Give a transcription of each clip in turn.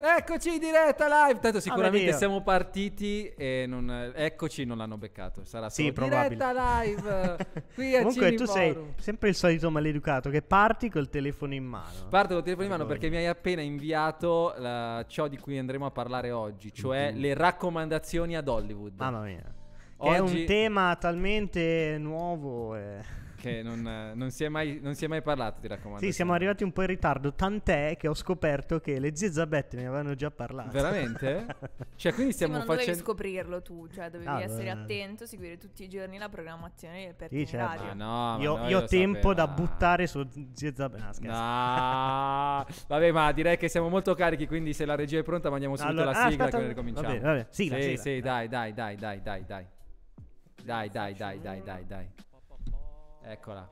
Eccoci in diretta live. Tanto ah, sicuramente siamo partiti e non, eccoci non l'hanno beccato. Sarà sì, solo diretta live. qui a Comunque Cinimoru. tu sei sempre il solito maleducato che parti col telefono in mano. Parto col telefono in mano perché mi hai appena inviato la, ciò di cui andremo a parlare oggi, cioè mm-hmm. le raccomandazioni ad Hollywood. Mamma mia. Oggi... È un tema talmente nuovo e che non, non, si mai, non, si è mai, parlato, ti raccomando. Sì, siamo arrivati un po' in ritardo, tant'è che ho scoperto che le zie Zabette ne avevano già parlato. Veramente? cioè, quindi stiamo sì, ma non facendo... dovevi scoprirlo tu, cioè dovevi ah, essere beh. attento, seguire tutti i giorni la programmazione del Pertini sì, certo. Radio. No, io, io ho tempo sapevo. da buttare su zie Zabette. No, scherzo. No. vabbè, ma direi che siamo molto carichi, quindi se la regia è pronta mandiamo subito allora, la ah, sigla aspetta, che ricominciamo. Vabbè, vabbè. Sigla, sì, sigla. sì, dai, dai, dai, dai, dai, dai. Dai, dai, dai, dai, dai, dai. Eccola.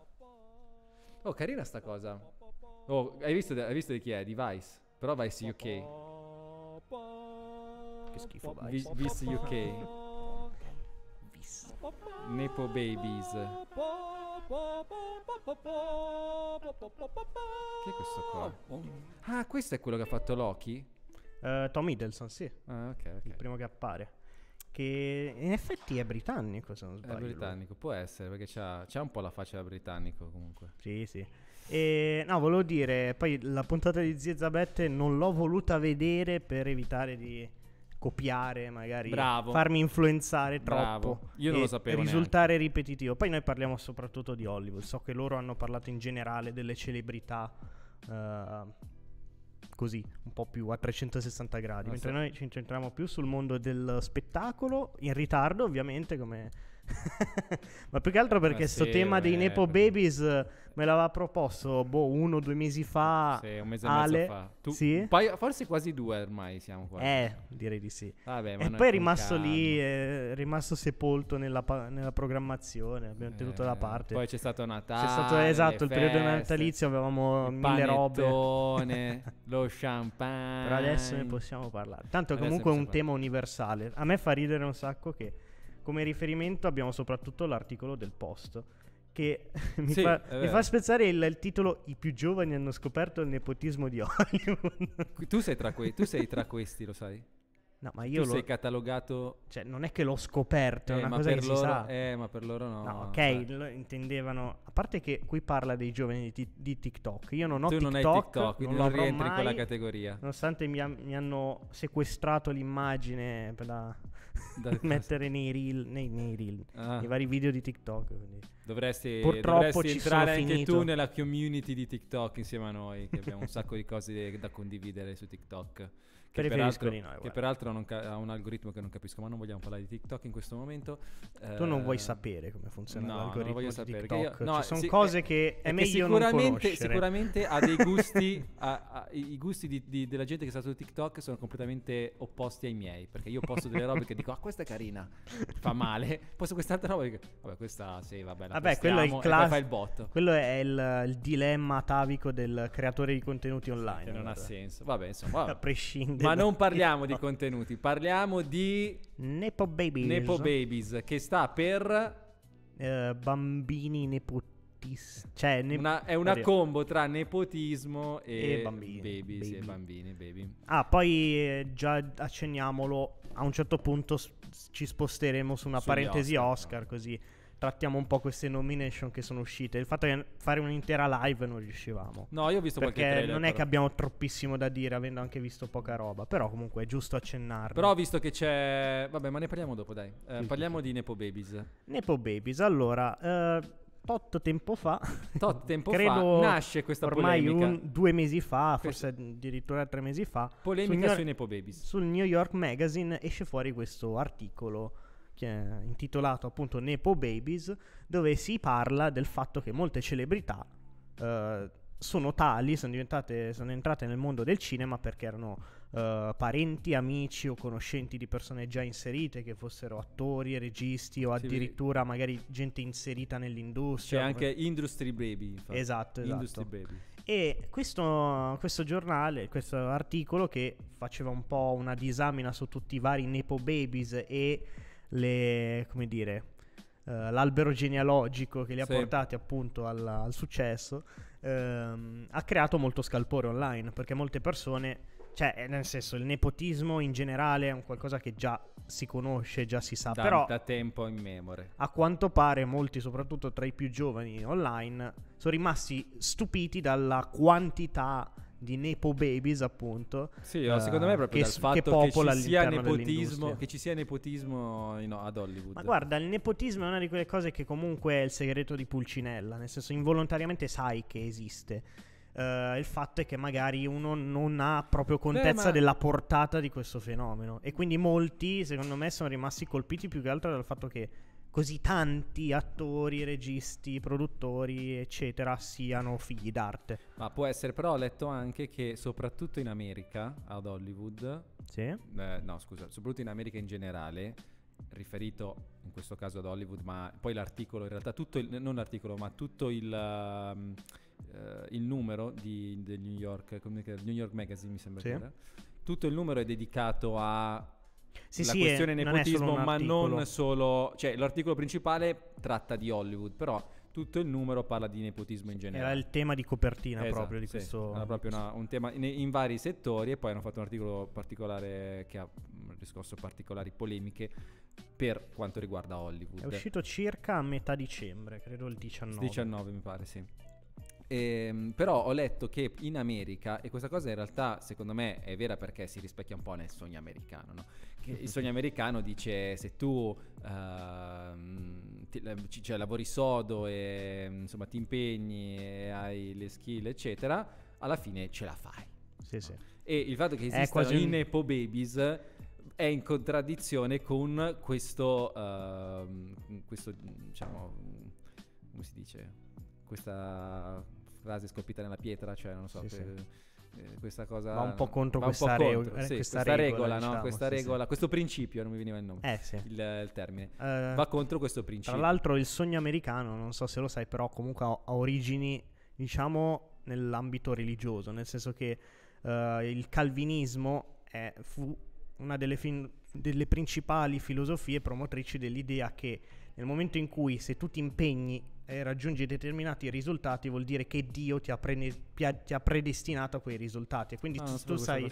Oh, carina sta cosa. Oh, hai visto, hai visto di chi è? Di Vice. Però Vice UK. Che schifo Vice. Vi, Vice UK. Nepo Babies. Che è questo qua? Ah, questo è quello che ha fatto Loki? Uh, Tom Hiddleston, sì. Ah, ok, ok. Il primo che appare che in effetti è britannico, se non sbaglio. È britannico, può essere, perché c'ha, c'ha un po' la faccia da britannico comunque. Sì, sì. E, no, volevo dire, poi la puntata di Zia Zabette non l'ho voluta vedere per evitare di copiare, magari Bravo. farmi influenzare Bravo. troppo. Io non lo sapevo. Risultare neanche. ripetitivo. Poi noi parliamo soprattutto di Hollywood. So che loro hanno parlato in generale delle celebrità. Uh, così, un po' più a 360 gradi, ah, mentre sì. noi ci incentriamo più sul mondo del spettacolo, in ritardo ovviamente, come ma più che altro perché questo sì, tema dei eh, Nepo Babies eh, me l'aveva proposto boh, uno o due mesi fa. Sì, un mese Ale. e mezzo fa. Tu, sì? paio, forse quasi due ormai siamo qua. Eh, direi di sì. Vabbè, e poi è rimasto canno. lì, è rimasto sepolto nella, nella programmazione. Abbiamo eh, tenuto da eh, parte. Poi c'è stato Natale. C'è stato esatto il feste, periodo natalizio, avevamo mille robe. lo champagne. Però adesso ne possiamo parlare. Tanto adesso comunque è un tema universale. A me fa ridere un sacco che come riferimento abbiamo soprattutto l'articolo del post che mi, sì, fa, mi, fa, spezzare il, il, titolo I più giovani hanno scoperto il nepotismo di Hollywood. Tu sei tra, que- tu sei tra questi, lo sai? No, ma io tu sei catalogato... Cioè, non è che l'ho scoperto, eh, è una cosa che loro... si sa. Eh, ma per loro no. No, ok, cioè lo intendevano... A parte che qui parla dei giovani di, di TikTok. Io non ho TikTok. Tu non hai TikTok, quindi non, non rientri mai, in quella categoria. Nonostante mi, ha, mi hanno sequestrato l'immagine per la... mettere nei reel, nei, nei, reel ah. nei, vari video di TikTok. Quindi. Dovresti, Purtroppo dovresti entrare anche finito. tu nella community di TikTok insieme a noi, che abbiamo un sacco di cose da condividere su TikTok che preferisco di no, Che peraltro ha ca- un algoritmo che non capisco, ma non vogliamo parlare di TikTok in questo momento. Tu eh, non vuoi eh, sapere come funziona no, l'algoritmo non di sapere, TikTok. Io, no, Ci sono sì, cose eh, che è meglio sicuramente, Sicuramente ha dei gusti, ha, ha, i gusti di, di, della gente che sta su TikTok sono completamente opposti ai miei, perché io posto delle robe che dico, ah questa è carina, fa male, posto quest'altra roba che, vabbè questa sì, vabbè, la vabbè, quello è il class- fa il botto. Quello è il, il, dilemma atavico del creatore di contenuti online. Sì, non ha senso, vabbè insomma. Vabbè. A prescindere ma non parliamo di contenuti, parliamo di Nepo Babies. Nepo Babies che sta per uh, bambini nepotisti. Cioè, ne... una, è una Vabbè. combo tra nepotismo e, e bambini, babies, baby. e bambini baby. Ah, poi eh, già acceniamolo, a un certo punto s- ci sposteremo su una Sugli parentesi Oscar, Oscar no? così trattiamo un po' queste nomination che sono uscite. Il fatto di fare un'intera live non riuscivamo. No, io ho visto perché qualche trailer. Non è però. che abbiamo troppissimo da dire, avendo anche visto poca roba. Però comunque è giusto accennarlo. Però ho visto che c'è... Vabbè, ma ne parliamo dopo, dai. Eh, sì. Parliamo di Nepo Babies. Nepo Babies, allora... Eh, tot tempo fa, tot tempo credo fa nasce questa ormai polemica. Ormai due mesi fa, forse addirittura tre mesi fa, polemica sui Nepo Babies. Sul New York Magazine esce fuori questo articolo intitolato appunto Nepo Babies, dove si parla del fatto che molte celebrità eh, sono tali, sono, sono, entrate nel mondo del cinema perché erano eh, parenti, amici o conoscenti di persone già inserite, che fossero attori, registi o addirittura magari gente inserita nell'industria. C'è anche Industry Baby. Infatti. Esatto, esatto. Industry Baby. E questo, questo, giornale, questo articolo che faceva un po' una disamina su tutti i vari Nepo Babies e le, come dire, uh, l'albero genealogico che li ha sì. portati appunto alla, al successo, ehm, ha creato molto scalpore online perché molte persone cioè, eh, nel senso, il nepotismo in generale è un qualcosa che già si conosce, già si sa. Da, però da tempo in memore. A quanto pare molti, soprattutto tra i più giovani online, sono rimasti stupiti dalla quantità di Nepo Babies, appunto. Sì, uh, secondo me è eh, proprio che, dal che popola che ci, sia nepotismo, che ci sia nepotismo in, ad Hollywood. Ma guarda, il nepotismo è una di quelle cose che comunque è il segreto di Pulcinella, nel senso involontariamente sai che esiste. Uh, il fatto è che magari uno non ha proprio contezza Beh, ma... della portata di questo fenomeno e quindi molti secondo me sono rimasti colpiti più che altro dal fatto che così tanti attori, registi, produttori, eccetera, siano figli d'arte. Ma può essere, però ho letto anche che soprattutto in America, ad Hollywood, sì. Eh, no scusa, soprattutto in America in generale, riferito in questo caso ad Hollywood, ma poi l'articolo, in realtà tutto il, non l'articolo, ma tutto il, um, uh, il numero di, del New York, New York Magazine mi sembra sì. che era, tutto il numero è dedicato a sì, la sì, questione nepotismo, non ma non solo... Cioè, l'articolo principale tratta di Hollywood, però tutto il numero parla di nepotismo in generale. Era il tema di copertina esatto, proprio di sì, questo... Era proprio una, un tema in, in, vari settori e poi hanno fatto un articolo particolare che ha mm, riscosso particolari polemiche per quanto riguarda Hollywood. È uscito circa a metà dicembre, credo il 19. 19 mi pare, sì. Ehm, però ho letto che in America, e questa cosa in realtà secondo me è vera perché si rispecchia un po' nel sogno americano, no? il sogno americano dice se tu uh, ti, ehm, cioè, lavori sodo e mm, insomma ti impegni e hai le skill eccetera, alla fine ce la fai. Sì, sì. E il fatto che esistano i un... Nepo Babies è in contraddizione con questo, uh, questo diciamo, come si dice, questa frase scolpita nella pietra, cioè non so, sì, per... sì eh, questa cosa va un po' contro questa, po contro, re- sì, eh, questa, questa, regola, regola diciamo, questa regola sì. questo principio non mi veniva il nome eh, il, il, termine uh, va contro questo principio tra l'altro il sogno americano non so se lo sai però comunque ha, ha origini diciamo nell'ambito religioso nel senso che uh, il calvinismo è, fu una delle, fin- delle principali filosofie promotrici dell'idea che nel momento in cui se tu ti impegni eh, raggiungi determinati risultati vuol dire che Dio ti ha, pre- ti ha predestinato a quei risultati. Quindi ah, tu, tu sai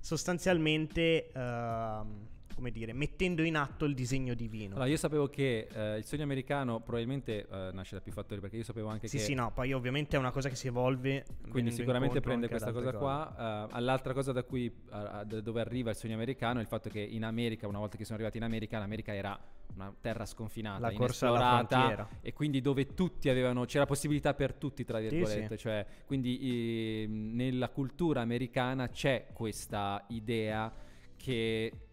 sostanzialmente... Uh, come dire, mettendo in atto il disegno divino. Allora, io sapevo che eh, il sogno americano probabilmente eh, nasce da più fattori, perché io sapevo anche sì, che... Sì, sì, no, poi ovviamente è una cosa che si evolve. Quindi sicuramente prende questa cosa qua. Uh, eh, all'altra cosa da cui, uh, da dove arriva il sogno americano è il fatto che in America, una volta che sono arrivati in America, l'America era una terra sconfinata, la inesplorata, e quindi dove tutti avevano, c'era possibilità per tutti, tra virgolette, sì, sì. cioè, quindi eh, nella cultura americana c'è questa idea che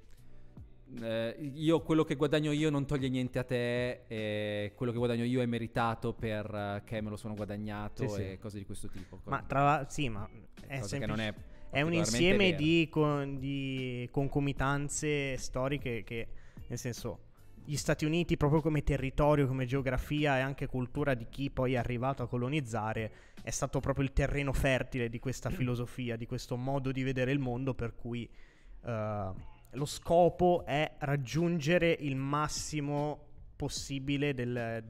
eh, io, quello che guadagno io non toglie niente a te, e quello che guadagno io è meritato perché eh, me lo sono guadagnato sì, e sì. cose di questo tipo. Ma cosa, tra sì, ma è, semplice, è, è un insieme di, con, di, concomitanze storiche che, nel senso, gli Stati Uniti proprio come territorio, come geografia e anche cultura di chi poi è arrivato a colonizzare, è stato proprio il terreno fertile di questa filosofia, di questo modo di vedere il mondo per cui... Uh, lo scopo è raggiungere il massimo possibile del,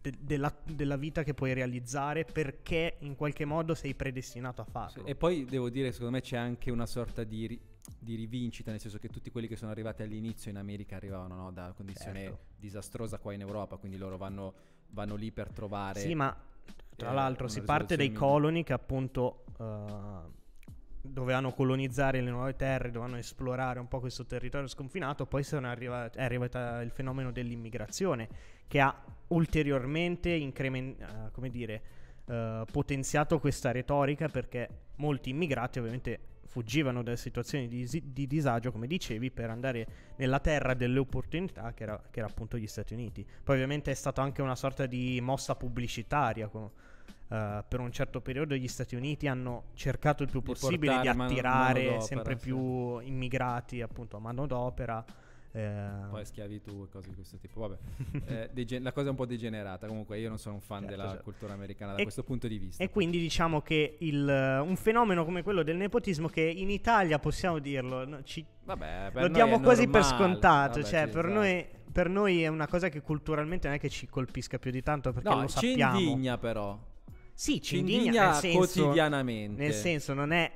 de, della, della, vita che puoi realizzare perché in qualche modo sei predestinato a farlo. Sì, e poi devo dire, secondo me c'è anche una sorta di, ri, di, rivincita, nel senso che tutti quelli che sono arrivati all'inizio in America arrivavano no, da condizione certo. disastrosa qua in Europa, quindi loro vanno, vanno lì per trovare... Sì, ma tra eh, l'altro si parte dai coloni che appunto... Uh, dovevano colonizzare le nuove terre, dovevano esplorare un po' questo territorio sconfinato, poi arrivati, è arrivato il fenomeno dell'immigrazione che ha ulteriormente increment, uh, eh, dire, uh, potenziato questa retorica perché molti immigrati ovviamente fuggivano da situazioni di, di, disagio, come dicevi, per andare nella terra delle opportunità che era, che era, appunto gli Stati Uniti. Poi ovviamente è stata anche una sorta di mossa pubblicitaria. Con, eh, per un certo periodo gli Stati Uniti hanno cercato il più possibile di attirare mano, sempre più sì. immigrati appunto a mano d'opera. Eh. Poi schiavitù e cose di questo tipo. Vabbè, eh, degen- la cosa è un po' degenerata. Comunque, io non sono un fan certo, della certo. cultura americana da e, questo punto di vista. E quindi diciamo che il, eh, un fenomeno come quello del nepotismo, che in Italia possiamo dirlo, ci, Vabbè, lo diamo quasi normale. per scontato. Vabbè, cioè, per esatto. noi, per noi, è una cosa che culturalmente non è che ci colpisca più di tanto perché no, lo sappiamo. ci indigna però. Sì, ci, ci indigna, nel senso, quotidianamente. Nel senso, non è,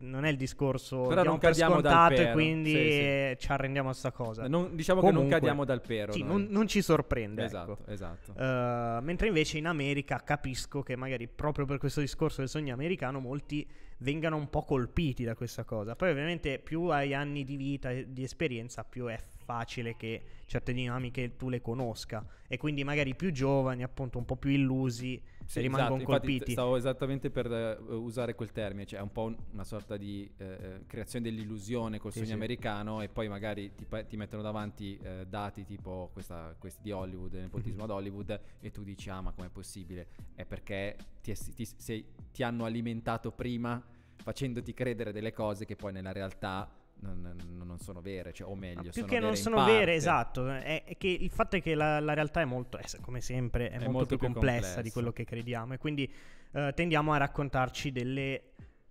non è il discorso Però non cadiamo dal pero. e quindi sì, sì. ci arrendiamo a sta cosa. Non, diciamo Comunque, che non cadiamo dal pero. Sì, non, non, ci sorprende. Esatto, ecco. esatto. Uh, mentre invece in America capisco che magari proprio per questo discorso del sogno americano molti vengano un po' colpiti da questa cosa. Poi ovviamente più hai anni di vita, e di esperienza, più è facile che certe dinamiche tu le conosca e quindi magari più giovani, appunto un po' più illusi, sì, rimangono esatto. colpiti. stavo esattamente per uh, usare quel termine, cioè è un po' un, una sorta di uh, creazione dell'illusione col sì, sogno sì. americano e poi magari ti, ti mettono davanti uh, dati tipo questa, questi di Hollywood, il nepotismo ad Hollywood e tu dici ah ma com'è possibile? È perché ti, ti, se, ti hanno alimentato prima facendoti credere delle cose che poi nella realtà non, non sono vere, cioè, o meglio, no, più che non sono parte. vere, esatto. È, è, che il fatto è che la, la realtà è molto, è, come sempre, è, è molto, molto, più, più complessa, complessa, di quello che crediamo, e quindi eh, tendiamo a raccontarci delle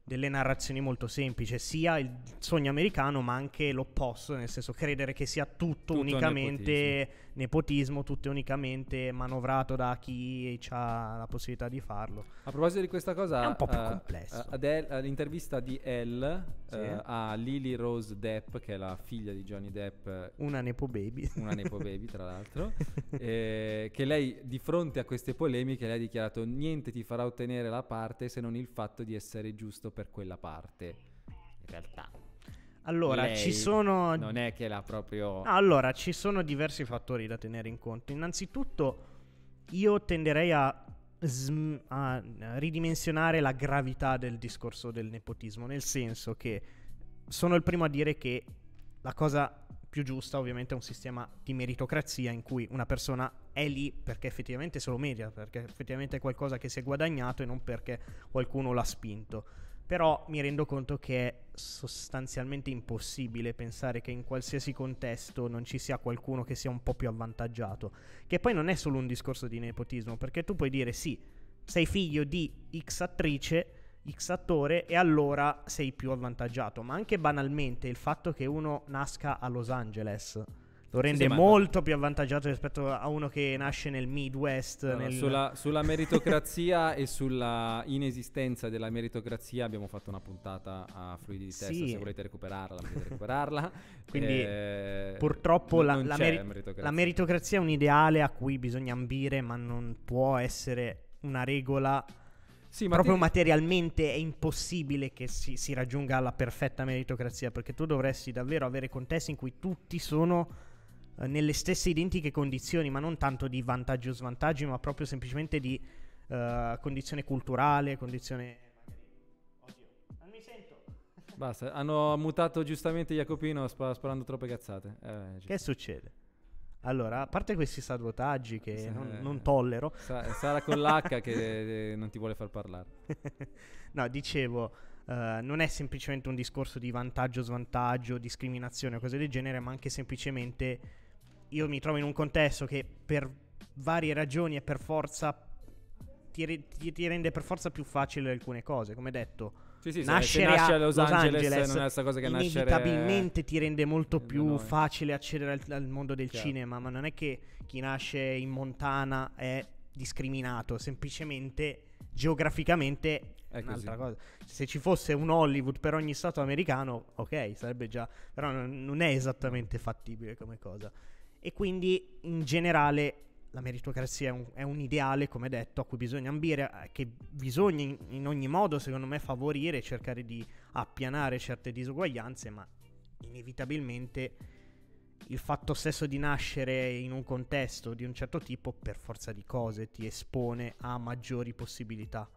delle narrazioni molto semplici, sia il sogno americano ma anche l'opposto, nel senso credere che sia tutto, tutto unicamente nepotismo. nepotismo. tutto unicamente manovrato da chi ha la possibilità di farlo. A proposito di questa cosa, è un po' più uh, complesso. Eh, Adele, eh, l'intervista di Elle sì. uh, a Lily Rose Depp, che è la figlia di Johnny Depp, una Nepo Baby, una Nepo Baby tra l'altro, eh, che lei di fronte a queste polemiche lei ha dichiarato niente ti farà ottenere la parte se non il fatto di essere giusto per quella parte. In realtà. Allora, Lei ci sono... Non è che la proprio... Allora, ci sono diversi fattori da tenere in conto. Innanzitutto, io tenderei a, sm... a ridimensionare la gravità del discorso del nepotismo, nel senso che sono il primo a dire che la cosa più giusta ovviamente è un sistema di meritocrazia in cui una persona è lì perché effettivamente se lo merita, perché effettivamente è qualcosa che si è guadagnato e non perché qualcuno l'ha spinto però mi rendo conto che è sostanzialmente impossibile pensare che in qualsiasi contesto non ci sia qualcuno che sia un po' più avvantaggiato, che poi non è solo un discorso di nepotismo, perché tu puoi dire sì, sei figlio di X attrice, X attore e allora sei più avvantaggiato, ma anche banalmente il fatto che uno nasca a Los Angeles lo rende sì, molto ma... più avvantaggiato rispetto a uno che nasce nel Midwest. No, nel... Sulla, sulla, meritocrazia e sulla inesistenza della meritocrazia abbiamo fatto una puntata a Fluidi di Testa, sì. se volete recuperarla, potete recuperarla. Quindi eh, purtroppo la, la, meri- meritocrazia. la meritocrazia è un ideale a cui bisogna ambire, ma non può essere una regola sì, ma proprio ti... materialmente è impossibile che si, si, raggiunga la perfetta meritocrazia perché tu dovresti davvero avere contesti in cui tutti sono eh, nelle stesse identiche condizioni, ma non tanto di vantaggi o svantaggi, ma proprio semplicemente di eh, condizione culturale, condizione... non mi sento. Basta, hanno mutato giustamente Jacopino sp- sparando troppe cazzate. Eh, che succede? Allora, a parte questi sabotaggi che S- non, eh. non, tollero, sa- Sara con l'H che eh, non ti vuole far parlare. no, dicevo, uh, non è semplicemente un discorso di vantaggio, o svantaggio, discriminazione o cose del genere, ma anche semplicemente io mi trovo in un contesto che per varie ragioni e per forza ti, re- ti rende per forza più facile alcune cose, come detto. Sì, sì, nascere a Los, Los Angeles, Angeles, non è questa cosa che inevitabilmente nascere... ti rende molto più no, facile accedere al, al mondo del Chiaro. cinema, ma non è che chi nasce in Montana è discriminato, semplicemente geograficamente è un'altra così. cosa. Se ci fosse un Hollywood per ogni stato americano, ok, sarebbe già, però non, non è esattamente fattibile come cosa e quindi in generale la meritocrazia è un, è un, ideale, come detto, a cui bisogna ambire, eh, che bisogna in, in ogni modo, secondo me, favorire e cercare di appianare certe disuguaglianze, ma inevitabilmente il fatto stesso di nascere in un contesto di un certo tipo, per forza di cose, ti espone a maggiori possibilità.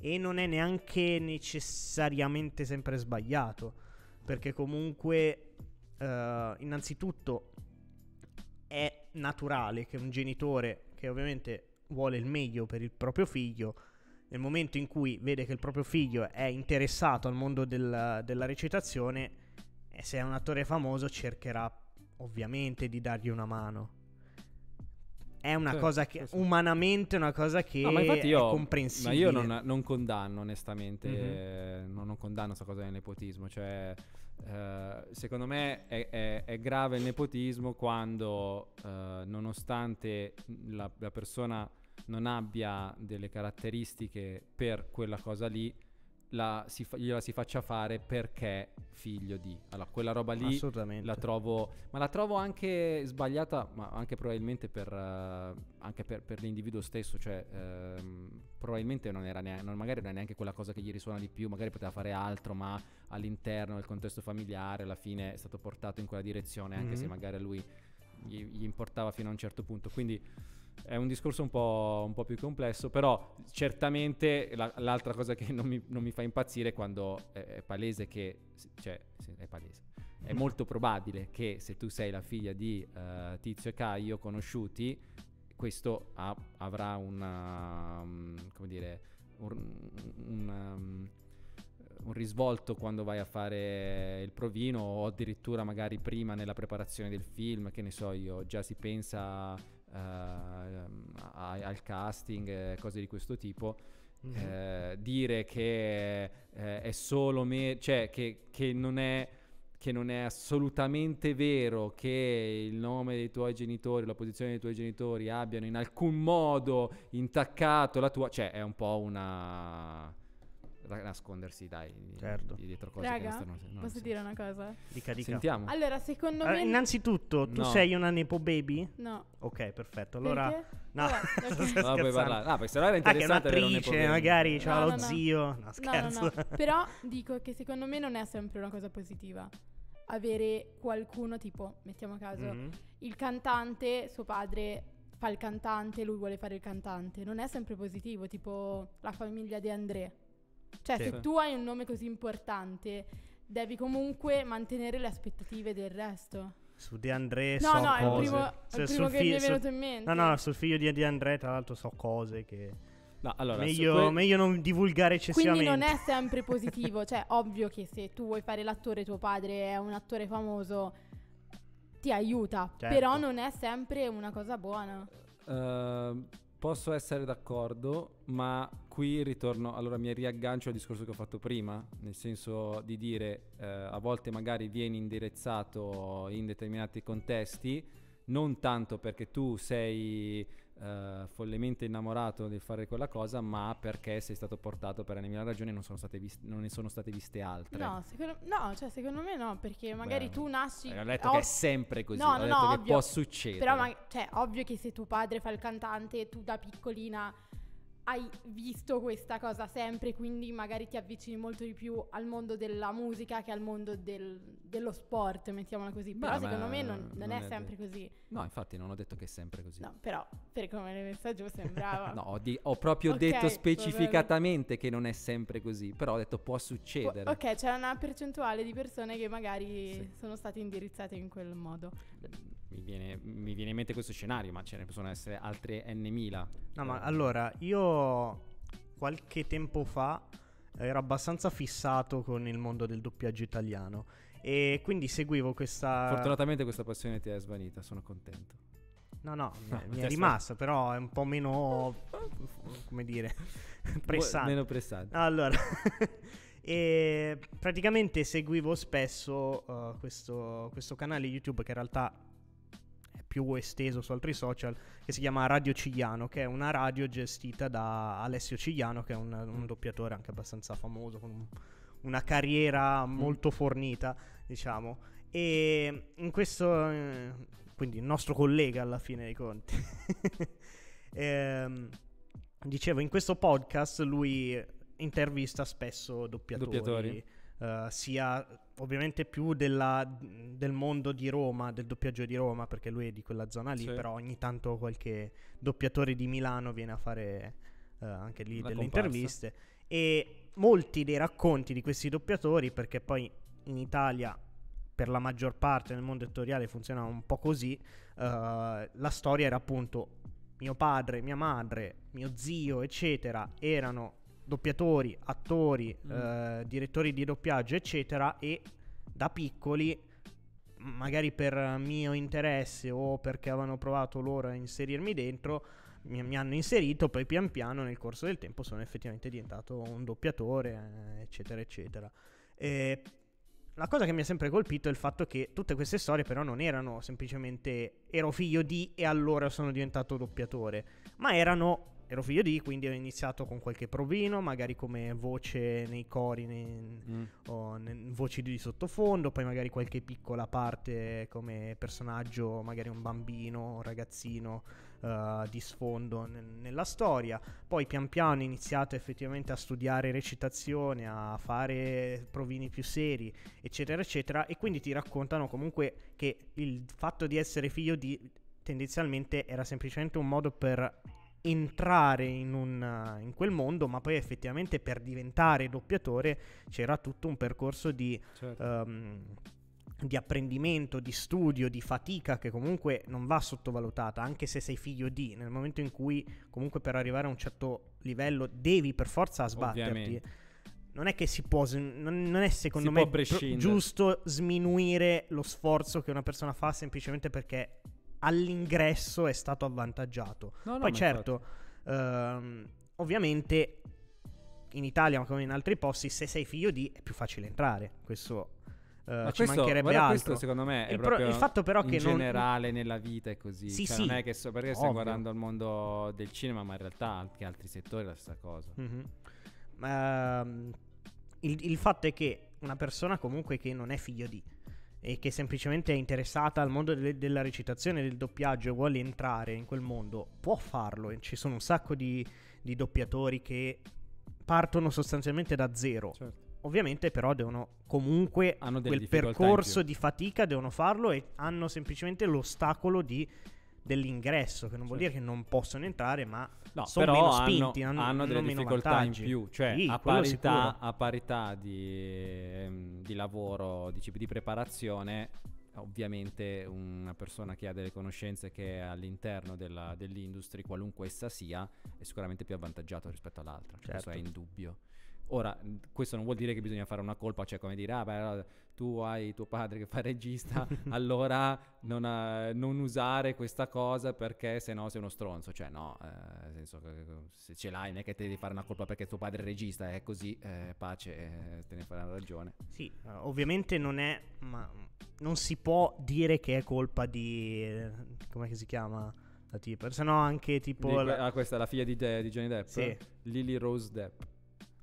E non è neanche necessariamente sempre sbagliato, perché comunque, eh, innanzitutto, è naturale che un genitore che ovviamente vuole il meglio per il proprio figlio, nel momento in cui vede che il proprio figlio è interessato al mondo del, della recitazione, e eh, se è un attore famoso cercherà ovviamente di dargli una mano. È una certo, cosa che certo. umanamente è una cosa che no, io, è comprensibile. Ma io non, non condanno onestamente, mm-hmm. eh, non, non condanno questa cosa del nepotismo, cioè eh, secondo me è, è, è, grave il nepotismo quando, uh, nonostante la, la, persona non abbia delle caratteristiche per quella cosa lì, la si fa, gliela si faccia fare perché figlio di. Allora, quella roba lì la trovo, ma la trovo anche sbagliata, ma anche probabilmente per, uh, anche per, per l'individuo stesso, cioè uh, probabilmente non era, neanche, non, non era neanche, quella cosa che gli risuona di più, magari poteva fare altro, ma all'interno del contesto familiare alla fine è stato portato in quella direzione, anche mm-hmm. se magari a lui gli, gli importava fino a un certo punto. Quindi è un discorso un po', un po più complesso, però certamente la, l'altra cosa che non mi, non mi, fa impazzire è quando è, è palese che, cioè è palese, è mm. molto probabile che se tu sei la figlia di uh, Tizio e Caio conosciuti, questo ha, avrà una, um, come dire, un, un, um, un risvolto quando vai a fare il provino o addirittura magari prima nella preparazione del film, che ne so io, già si pensa eh, al casting, cose di questo tipo. Mm-hmm. Eh, dire che eh, è solo me, cioè che, che, non è, che, non è, assolutamente vero che il nome dei tuoi genitori, la posizione dei tuoi genitori abbiano in alcun modo intaccato la tua, cioè è un po' una nascondersi dai certo. dietro cose Raga, che non non posso dire una cosa? Dica, dica. Sentiamo. Allora, secondo ah, me... Eh, innanzitutto, tu no. sei una Nepo Baby? No. Ok, perfetto. Allora... Perché? No, no, puoi parlare. No, perché se no era interessante ah, che è un'attrice, magari, c'ha no, lo no, zio. No, scherzo. No, no, Però dico che secondo me non è sempre una cosa positiva avere qualcuno tipo, mettiamo a caso, mm-hmm. il cantante, suo padre fa il cantante, lui vuole fare il cantante. Non è sempre positivo, tipo la famiglia di Andrea cioè, se tu hai un nome così importante, devi comunque mantenere le aspettative del resto. Su De André no, so no, cose. No, no, è il primo, cioè, il primo che fi- mi è venuto su- in mente. No, no, sul figlio di De André, tra l'altro, so cose che... No, allora, meglio, que- meglio, non divulgare eccessivamente. Quindi non è sempre positivo. cioè, ovvio che se tu vuoi fare l'attore, tuo padre è un attore famoso, ti aiuta. Certo. Però non è sempre una cosa buona. Uh, posso essere d'accordo, ma qui ritorno, allora mi riaggancio al discorso che ho fatto prima, nel senso di dire eh, a volte magari vieni indirizzato in determinati contesti, non tanto perché tu sei eh, follemente innamorato di fare quella cosa, ma perché sei stato portato per mille ragioni e non, viste, non, ne sono state viste altre. No, secondo, no, cioè secondo me no, perché magari Beh, tu nasci... Eh, ho detto ov- che è sempre così, no, ho no, detto no, che ovvio, può succedere. Però, ma, cioè, ovvio che se tuo padre fa il cantante, e tu da piccolina hai visto questa cosa sempre, quindi magari ti avvicini molto di più al mondo della musica che al mondo del, dello sport, mettiamola così. Però secondo me non, non, non è, è, sempre de- così. No, infatti non ho detto che è sempre così. No, però per come nel messaggio sembrava. no, ho, di- ho proprio okay, detto specificatamente che non è sempre così, però ho detto può succedere. Pu- ok, c'è una percentuale di persone che magari sì. sono state indirizzate in quel modo mi viene, mi viene in mente questo scenario, ma ce ne possono essere altre N.000. No, ma allora, io qualche tempo fa ero abbastanza fissato con il mondo del doppiaggio italiano e quindi seguivo questa... Fortunatamente questa passione ti è svanita, sono contento. No, no, no mi è rimasta, però è un po' meno, come dire, pressante. Meno pressante. Allora, e praticamente seguivo spesso uh, questo, questo canale YouTube che in realtà più esteso su altri social, che si chiama Radio Cigliano, che è una radio gestita da Alessio Cigliano, che è un, un doppiatore anche abbastanza famoso, con un, una carriera mm. molto fornita, diciamo. E in questo, eh, quindi il nostro collega alla fine dei conti. ehm, dicevo, in questo podcast lui intervista spesso doppiatori. doppiatori eh, sia ovviamente più della, del mondo di Roma, del doppiaggio di Roma, perché lui è di quella zona lì, sì. però ogni tanto qualche doppiatore di Milano viene a fare uh, anche lì La delle comparsa. interviste. E molti dei racconti di questi doppiatori, perché poi in Italia per la maggior parte nel mondo editoriale funziona un po' così, uh, la storia era appunto mio padre, mia madre, mio zio, eccetera, erano doppiatori, attori, mm. eh, direttori di doppiaggio, eccetera, e da piccoli, magari per mio interesse o perché avevano provato loro a inserirmi dentro, mi, mi hanno inserito, poi pian piano nel corso del tempo sono effettivamente diventato un doppiatore, eh, eccetera, eccetera. E la cosa che mi ha sempre colpito è il fatto che tutte queste storie però non erano semplicemente ero figlio di e allora sono diventato doppiatore, ma erano ero figlio di, quindi ho iniziato con qualche provino, magari come voce nei cori, nei, mm. o ne, voci di sottofondo, poi magari qualche piccola parte come personaggio, magari un bambino, un ragazzino uh, di sfondo ne, nella storia. Poi pian piano ho iniziato effettivamente a studiare recitazione, a fare provini più seri, eccetera, eccetera, e quindi ti raccontano comunque che il fatto di essere figlio di tendenzialmente era semplicemente un modo per entrare in, un, in, quel mondo, ma poi effettivamente per diventare doppiatore c'era tutto un percorso di, certo. um, di, apprendimento, di studio, di fatica che comunque non va sottovalutata, anche se sei figlio di, nel momento in cui comunque per arrivare a un certo livello devi per forza sbatterti. Ovviamente. Non è che si può, non, è secondo si me giusto sminuire lo sforzo che una persona fa semplicemente perché all'ingresso è stato avvantaggiato. No, no, Poi certo, ehm, ovviamente in Italia come in altri posti, se sei figlio di è più facile entrare. Questo Uh, ma ci questo, mancherebbe altro. Questo secondo me è il, pro- il fatto però che in non... generale nella vita è così. Sì, cioè, sì. Non è che so, perché Ovvio. stiamo guardando il mondo del cinema, ma in realtà anche altri settori è la stessa cosa. Mm-hmm. Uh, il, il, fatto è che una persona comunque che non è figlio di e che semplicemente è interessata al mondo de- della recitazione, del doppiaggio, e vuole entrare in quel mondo, può farlo. Ci sono un sacco di, di doppiatori che partono sostanzialmente da zero. Certo. Ovviamente però devono comunque hanno quel percorso di fatica, devono farlo e hanno semplicemente l'ostacolo di, dell'ingresso, che non vuol certo. dire che non possono entrare, ma no, sono meno spinti, hanno, hanno, hanno delle difficoltà in più, cioè sì, a, parità, a, parità, di, ehm, di lavoro, di, di preparazione, ovviamente una persona che ha delle conoscenze che è all'interno della, dell'industria, qualunque essa sia, è sicuramente più avvantaggiato rispetto all'altra, certo. questo è certo. indubbio. Ora, questo non vuol dire che bisogna fare una colpa, cioè come dire, ah, beh, tu hai tuo padre che fa regista, allora non, ha, eh, non, usare questa cosa perché se no sei uno stronzo. Cioè, no, eh, nel senso che se ce l'hai non è che te devi fare una colpa perché tuo padre è regista, è così, eh, pace, eh, te ne faranno ragione. Sì, eh, ovviamente non è, ma non si può dire che è colpa di, eh, come si chiama? La tipa, se no anche tipo... Di, la... Ah, questa è la figlia di, De, di Johnny Depp? Sì. Lily Rose Depp.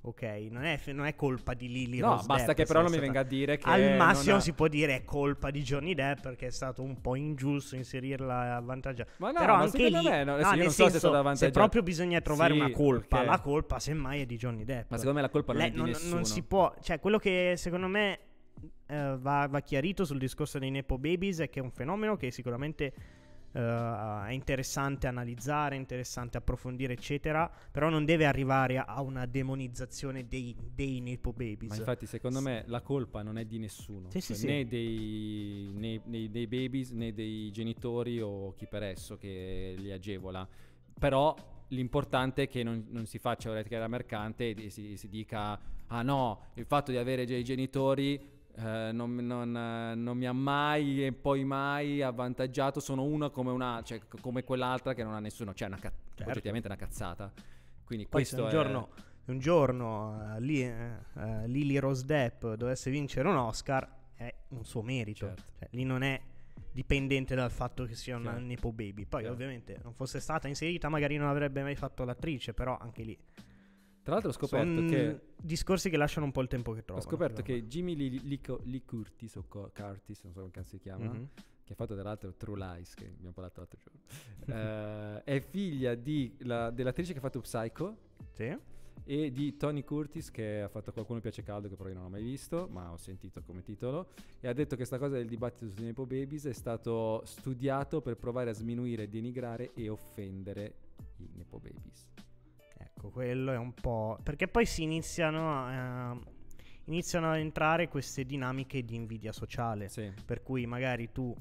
Ok, non è, non è, colpa di Lily No, Rose basta Depp, che però non mi venga a dire che. Al massimo ha... si può dire è colpa di Johnny Depp perché è stato un po' ingiusto inserirla a Ma no, però ma anche lì, me, no, no, sì, non senso, so se è stata vantaggio. Se proprio bisogna trovare sì, una colpa, okay. la colpa semmai è di Johnny Depp. Ma secondo me la colpa non Le, è di non, nessuno. Non si può, cioè quello che secondo me eh, va, va chiarito sul discorso dei Nepo Babies è che è un fenomeno che sicuramente uh, è interessante analizzare, è interessante approfondire, eccetera, però non deve arrivare a una demonizzazione dei, dei Nepo Babies. Ma infatti, secondo sì. me, la colpa non è di nessuno, sì, cioè, sì, né, dei, né, dei babies né dei genitori o chi per esso che li agevola. Però l'importante è che non, non si faccia un'etica da mercante e si, si, dica ah no, il fatto di avere già i genitori eh, non, non, eh, non, mi ha mai e poi mai avvantaggiato. Sono una come una, cioè, come quell'altra che non ha nessuno. Cioè, è una ca- certo. oggettivamente una cazzata. Quindi poi questo un è... giorno, un giorno uh, lì, uh, Lily Rose Depp dovesse vincere un Oscar, è un suo merito. Certo. Cioè, lì non è dipendente dal fatto che sia un certo. Nepo Baby. Poi, certo. ovviamente, non fosse stata inserita, magari non avrebbe mai fatto l'attrice, però anche lì tra l'altro ho scoperto Son che... Discorsi che lasciano un po' il tempo che trovano. Ho scoperto però. che Jimmy Lee, Lee, Lee Curtis, o Co- Curtis, non so come si chiama, mm-hmm. che ha fatto tra l'altro True Lies, che abbiamo parlato l'altro giorno, uh, è figlia la, dell'attrice che ha fatto Psycho. Sì. E di Tony Curtis che ha fatto Qualcuno piace caldo che però io non ho mai visto ma ho sentito come titolo e ha detto che questa cosa del dibattito su Nepo Babies è stato studiato per provare a sminuire, denigrare e offendere i Nepo Babies. Ecco, quello è un po'... Perché poi si iniziano... Eh, iniziano ad entrare queste dinamiche di invidia sociale. Sì. Per cui magari tu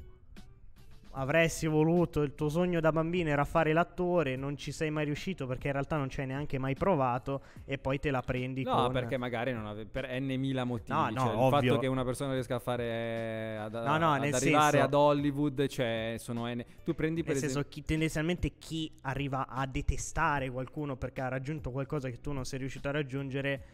avresti voluto, il tuo sogno da bambino era fare l'attore, non ci sei mai riuscito perché in realtà non ci hai neanche mai provato e poi te la prendi no, con... perché magari non ave... per n mila motivi, no, no, cioè, ovvio. il fatto che una persona riesca a fare eh, ad, no, no, ad arrivare senso... ad Hollywood, cioè sono n tu prendi per nel esempio... senso chi, tendenzialmente chi arriva a detestare qualcuno perché ha raggiunto qualcosa che tu non sei riuscito a raggiungere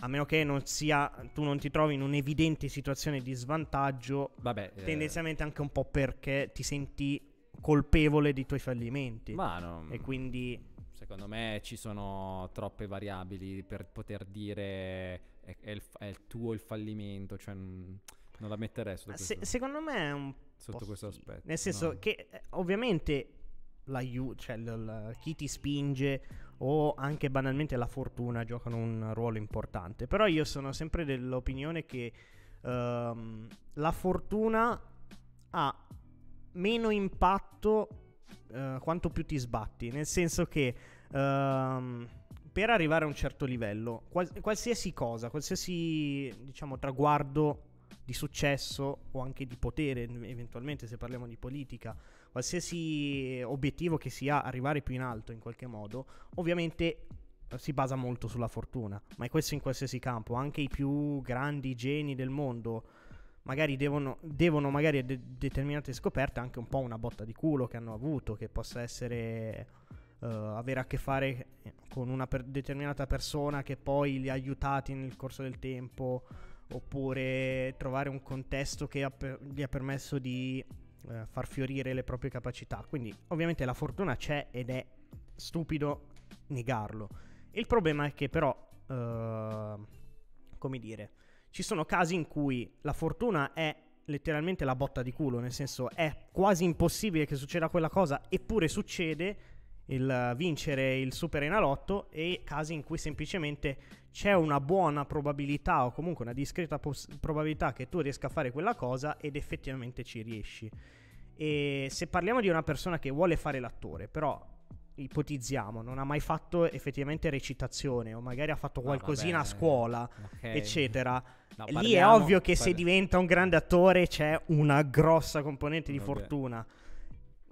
a meno che non sia, tu non ti trovi in un'evidente situazione di svantaggio, Vabbè, eh... tendenzialmente anche un po' perché ti senti colpevole dei tuoi fallimenti. Ma no. E quindi... Secondo me ci sono troppe variabili per poter dire è, è, il, è il, tuo il fallimento, cioè mm, non la metterei sotto questo, Se, secondo me è un sotto questo sì. aspetto. Nel senso no? che eh, ovviamente l'aiuto, cioè l- l- chi ti spinge o anche banalmente la fortuna giocano un ruolo importante. Però io sono sempre dell'opinione che ehm, la fortuna ha meno impatto eh, quanto più ti sbatti, nel senso che ehm, per arrivare a un certo livello, qual- qualsiasi cosa, qualsiasi diciamo, traguardo di successo o anche di potere, eventualmente se parliamo di politica, qualsiasi obiettivo che sia arrivare più in alto in qualche modo, ovviamente eh, si basa molto sulla fortuna, ma è questo in qualsiasi campo, anche i più grandi geni del mondo magari devono, devono magari a de- determinate scoperte anche un po' una botta di culo che hanno avuto, che possa essere uh, avere a che fare eh, con una per- determinata persona che poi li ha aiutati nel corso del tempo, oppure trovare un contesto che ha per- gli ha permesso di eh, far fiorire le proprie capacità. Quindi ovviamente la fortuna c'è ed è stupido negarlo. Il problema è che però, eh, come dire, ci sono casi in cui la fortuna è letteralmente la botta di culo, nel senso è quasi impossibile che succeda quella cosa, eppure succede il vincere il Super Enalotto e casi in cui semplicemente c'è una buona probabilità o comunque una discreta pos- probabilità che tu riesca a fare quella cosa ed effettivamente ci riesci. E se parliamo di una persona che vuole fare l'attore, però ipotizziamo, non ha mai fatto effettivamente recitazione o magari ha fatto qualcosina no, a scuola, okay. eccetera. No, parliamo, Lì è ovvio che parliamo. se diventa un grande attore c'è una grossa componente di vabbè. fortuna.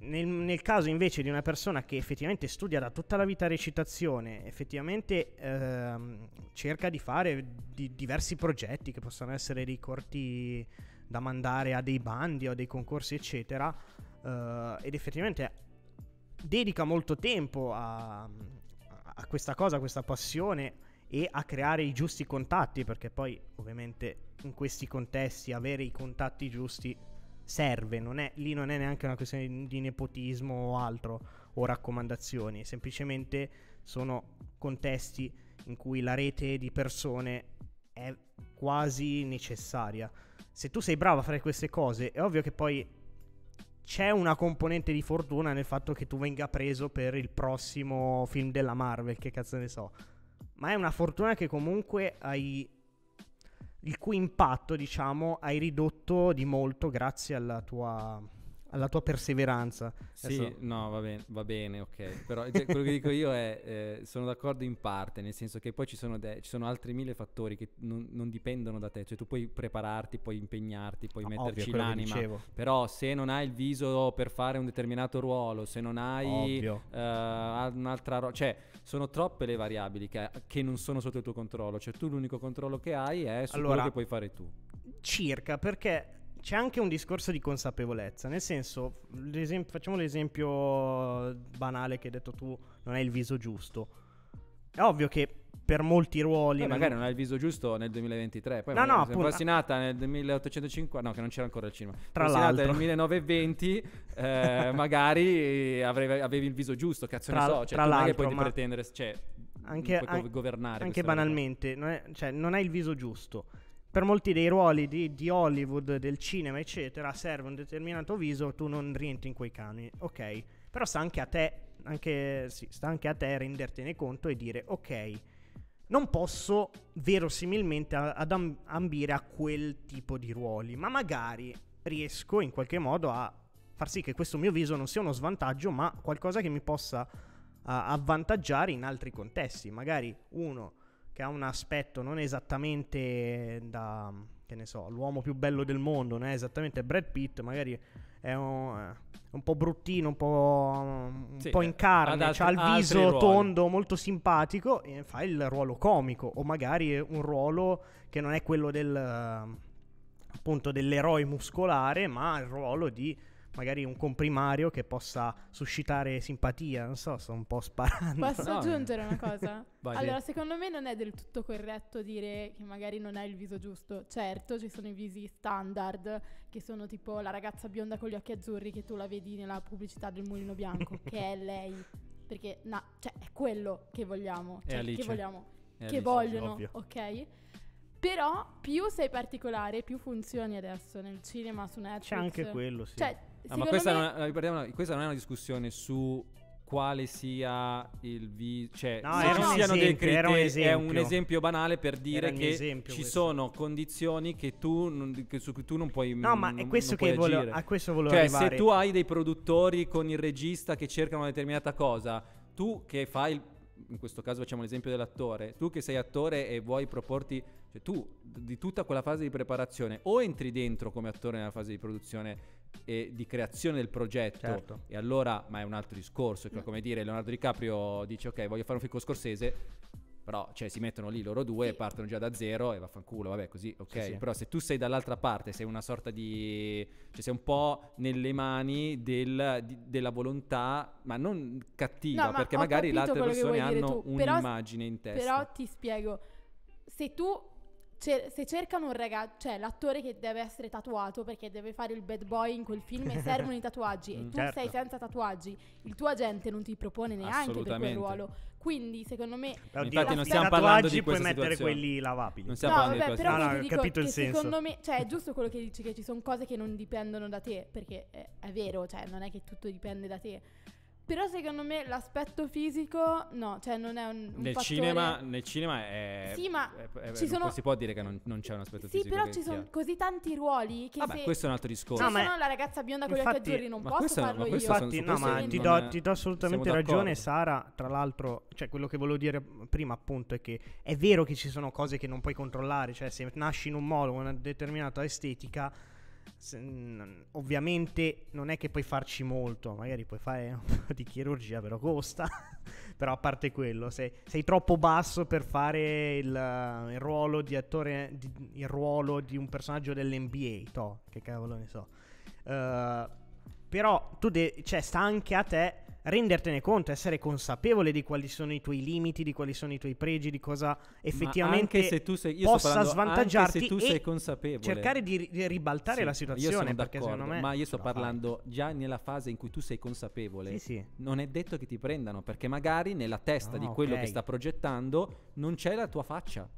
Nel, nel, caso invece di una persona che effettivamente studia da tutta la vita recitazione, effettivamente ehm, cerca di fare di diversi progetti che possono essere ricorti da mandare a dei bandi o a dei concorsi, eccetera, eh, ed effettivamente dedica molto tempo a, a questa cosa, a questa passione e a creare i giusti contatti, perché poi ovviamente in questi contesti avere i contatti giusti serve, non è, lì non è neanche una questione di nepotismo o altro o raccomandazioni, semplicemente sono contesti in cui la rete di persone è quasi necessaria. Se tu sei bravo a fare queste cose, è ovvio che poi c'è una componente di fortuna nel fatto che tu venga preso per il prossimo film della Marvel, che cazzo ne so. Ma è una fortuna che comunque hai il cui impatto, diciamo, hai ridotto di molto grazie alla tua alla tua perseveranza. Sì, Adesso... no, va bene, va bene, ok. Però cioè, quello che dico io è, eh, sono d'accordo in parte, nel senso che poi ci sono, de- ci sono altri mille fattori che non, non, dipendono da te, cioè tu puoi prepararti, puoi impegnarti, puoi no, metterci ovvio, l'anima, però se non hai il viso per fare un determinato ruolo, se non hai uh, un'altra roba, cioè sono troppe le variabili che, che, non sono sotto il tuo controllo, cioè tu l'unico controllo che hai è su allora, quello che puoi fare tu. Circa, perché c'è anche un discorso di consapevolezza, nel senso, facciamo l'esempio banale che hai detto tu, non hai il viso giusto. È ovvio che per molti ruoli... Poi magari non hai il viso giusto nel 2023, poi no, no, appunto, ah. nata nel 1850, no che non c'era ancora il cinema, tra Rossinata l'altro. nel 1920 eh, magari avevi, avevi, il viso giusto, cazzo tra, ne so, cioè, tra non è che puoi ma... pretendere, cioè, anche, puoi an- governare. Anche banalmente, non, è, cioè, non hai il viso giusto per molti dei ruoli di, di, Hollywood, del cinema, eccetera, serve un determinato viso, tu non rientri in quei canoni, ok? Però sta anche a te, anche, sì, sta anche a te rendertene conto e dire, ok, non posso verosimilmente ad amb- ambire a quel tipo di ruoli, ma magari riesco in qualche modo a far sì che questo mio viso non sia uno svantaggio, ma qualcosa che mi possa uh, avvantaggiare in altri contesti, magari uno che ha un aspetto non esattamente da, che ne so, l'uomo più bello del mondo, non è esattamente Brad Pitt, magari è un, eh, un po' bruttino, un po', un sì, po in eh, carne, cioè ha il viso tondo, molto simpatico, e fa il ruolo comico, o magari un ruolo che non è quello del, appunto, dell'eroe muscolare, ma il ruolo di magari un comprimario che possa suscitare simpatia. Non so, sto un po' sparando. Posso no. aggiungere una cosa? Vai, allora, sì. secondo me non è del tutto corretto dire che magari non hai il viso giusto. Certo, ci sono i visi standard, che sono tipo la ragazza bionda con gli occhi azzurri che tu la vedi nella pubblicità del mulino bianco, che è lei. Perché no, cioè, è quello che vogliamo. Cioè, che vogliamo. È che vogliono, ovvio. ok? Però più sei particolare, più funzioni adesso nel cinema, su Netflix. C'è anche quello, sì. Cioè, Ah, ma questa, me... non è, questa non è una discussione su quale sia il vi- cioè no, se ci siano esempio, dei criteri è un esempio banale per dire che ci questo. sono condizioni che tu non, che su cui tu non puoi No, ma è questo che volevo, a questo volevo cioè, arrivare. se tu hai dei produttori con il regista che cercano una determinata cosa, tu che fai il in questo caso facciamo l'esempio dell'attore, tu che sei attore e vuoi proporti, cioè tu di tutta quella fase di preparazione o entri dentro come attore nella fase di produzione e di creazione del progetto certo. e allora ma è un altro discorso cioè, mm. come dire Leonardo DiCaprio dice ok voglio fare un film con Scorsese però cioè, si mettono lì loro due sì. partono già da zero e vaffanculo vabbè così ok sì, sì. però se tu sei dall'altra parte sei una sorta di cioè sei un po' nelle mani del, di, della volontà ma non cattiva no, ma perché magari le altre persone hanno tu, un'immagine però, in testa però ti spiego se tu se cercano un ragazzo, cioè l'attore che deve essere tatuato perché deve fare il bad boy in quel film e servono i tatuaggi e mm, tu certo. sei senza tatuaggi, il tuo agente non ti propone neanche per quel ruolo. Quindi, secondo me, Beh, infatti non stiamo parlando di puoi mettere situazione. quelli lavabili. Non stiamo no, parlando vabbè, di però no, no, ho capito il senso. Secondo me, cioè, è giusto quello che dici che ci sono cose che non dipendono da te, perché è, è vero, cioè, non è che tutto dipende da te. Però secondo me l'aspetto fisico, no, cioè non è un, un nel fattore... Cinema, nel cinema è... Sì, ma è, è, ci sono... si può dire che non, non c'è un aspetto sì, fisico. Sì, però ci sono così tanti ruoli che Vabbè, se... questo è un altro discorso. No, se sono la ragazza bionda con gli occhi azzurri, non posso questo, farlo io. Infatti, no, ma ti do, ti do, assolutamente ragione Sara, tra l'altro, cioè quello che volevo dire prima appunto è che è vero che ci sono cose che non puoi controllare, cioè se nasci in un modo con una determinata estetica se, ovviamente non è che puoi farci molto, magari puoi fare un po' di chirurgia, però costa. però a parte quello, sei, sei troppo basso per fare il, il ruolo di attore, di, il ruolo di un personaggio dell'NBA, to, che cavolo ne so. Uh, però tu de- cioè, sta anche a te rendertene conto, essere consapevole di quali sono i tuoi limiti, di quali sono i tuoi pregi, di cosa effettivamente anche se tu sei, io possa parlando, svantaggiarti se tu sei consapevole. cercare di, ri- ribaltare sì, la situazione, perché secondo me Ma io sto parlando fai. già nella fase in cui tu sei consapevole. Sì, sì. Non è detto che ti prendano, perché magari nella testa oh, di ah, quello okay. che sta progettando non c'è la tua faccia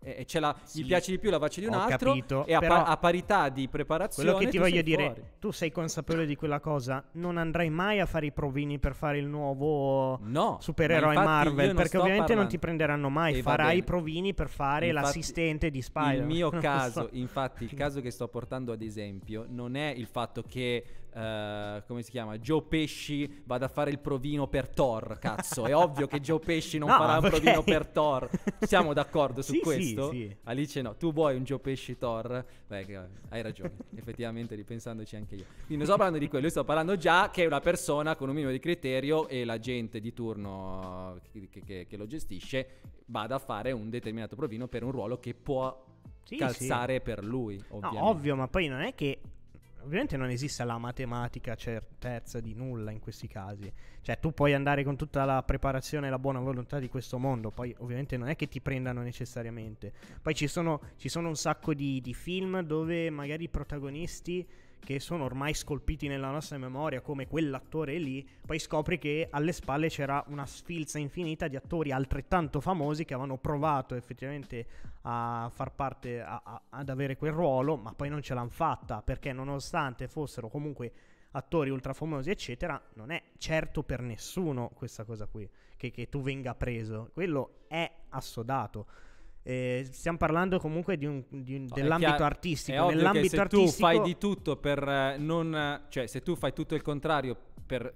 e, e la, sì, gli piace di più la faccia di un altro capito, e a, pa- a, parità di preparazione quello che ti voglio dire fuori. tu sei consapevole di quella cosa non andrai mai a fare i provini per fare il nuovo no, supereroe ma Marvel perché ovviamente parlando. non ti prenderanno mai e farai i provini per fare infatti, l'assistente di Spider-Man il mio caso infatti il caso che sto portando ad esempio non è il fatto che Uh, come si chiama? Joe Pesci vada a fare il provino per Thor. Cazzo, è ovvio che Joe Pesci non no, farà okay. un provino per Thor. Siamo d'accordo su sì, questo? Sì, sì. Alice, no, tu vuoi un Joe Pesci Thor? Beh, hai ragione, effettivamente, ripensandoci anche io. Quindi non sto parlando di quello, io sto parlando già che è una persona con un minimo di criterio e la gente di turno che, che, che lo gestisce vada a fare un determinato provino per un ruolo che può. Sì, calzare per lui, ovviamente. No, ovvio, ma poi non è che ovviamente non esiste la matematica certezza di nulla in questi casi. Cioè, tu puoi andare con tutta la preparazione e la buona volontà di questo mondo, poi ovviamente non è che ti prendano necessariamente. Poi ci sono, ci sono un sacco di, di film dove magari i protagonisti che sono ormai scolpiti nella nostra memoria come quell'attore lì, poi scopri che alle spalle c'era una sfilza infinita di attori altrettanto famosi che avevano provato effettivamente a far parte, a, a, ad avere quel ruolo, ma poi non ce l'hanno fatta perché nonostante fossero comunque attori ultrafamosi, eccetera, non è certo per nessuno questa cosa qui, che, che tu venga preso, quello è assodato. Eh, stiamo parlando comunque di un, di un, dell'ambito chiaro, artistico. Nell'ambito se artistico... tu fai di tutto per eh, non... cioè se tu fai tutto il contrario per...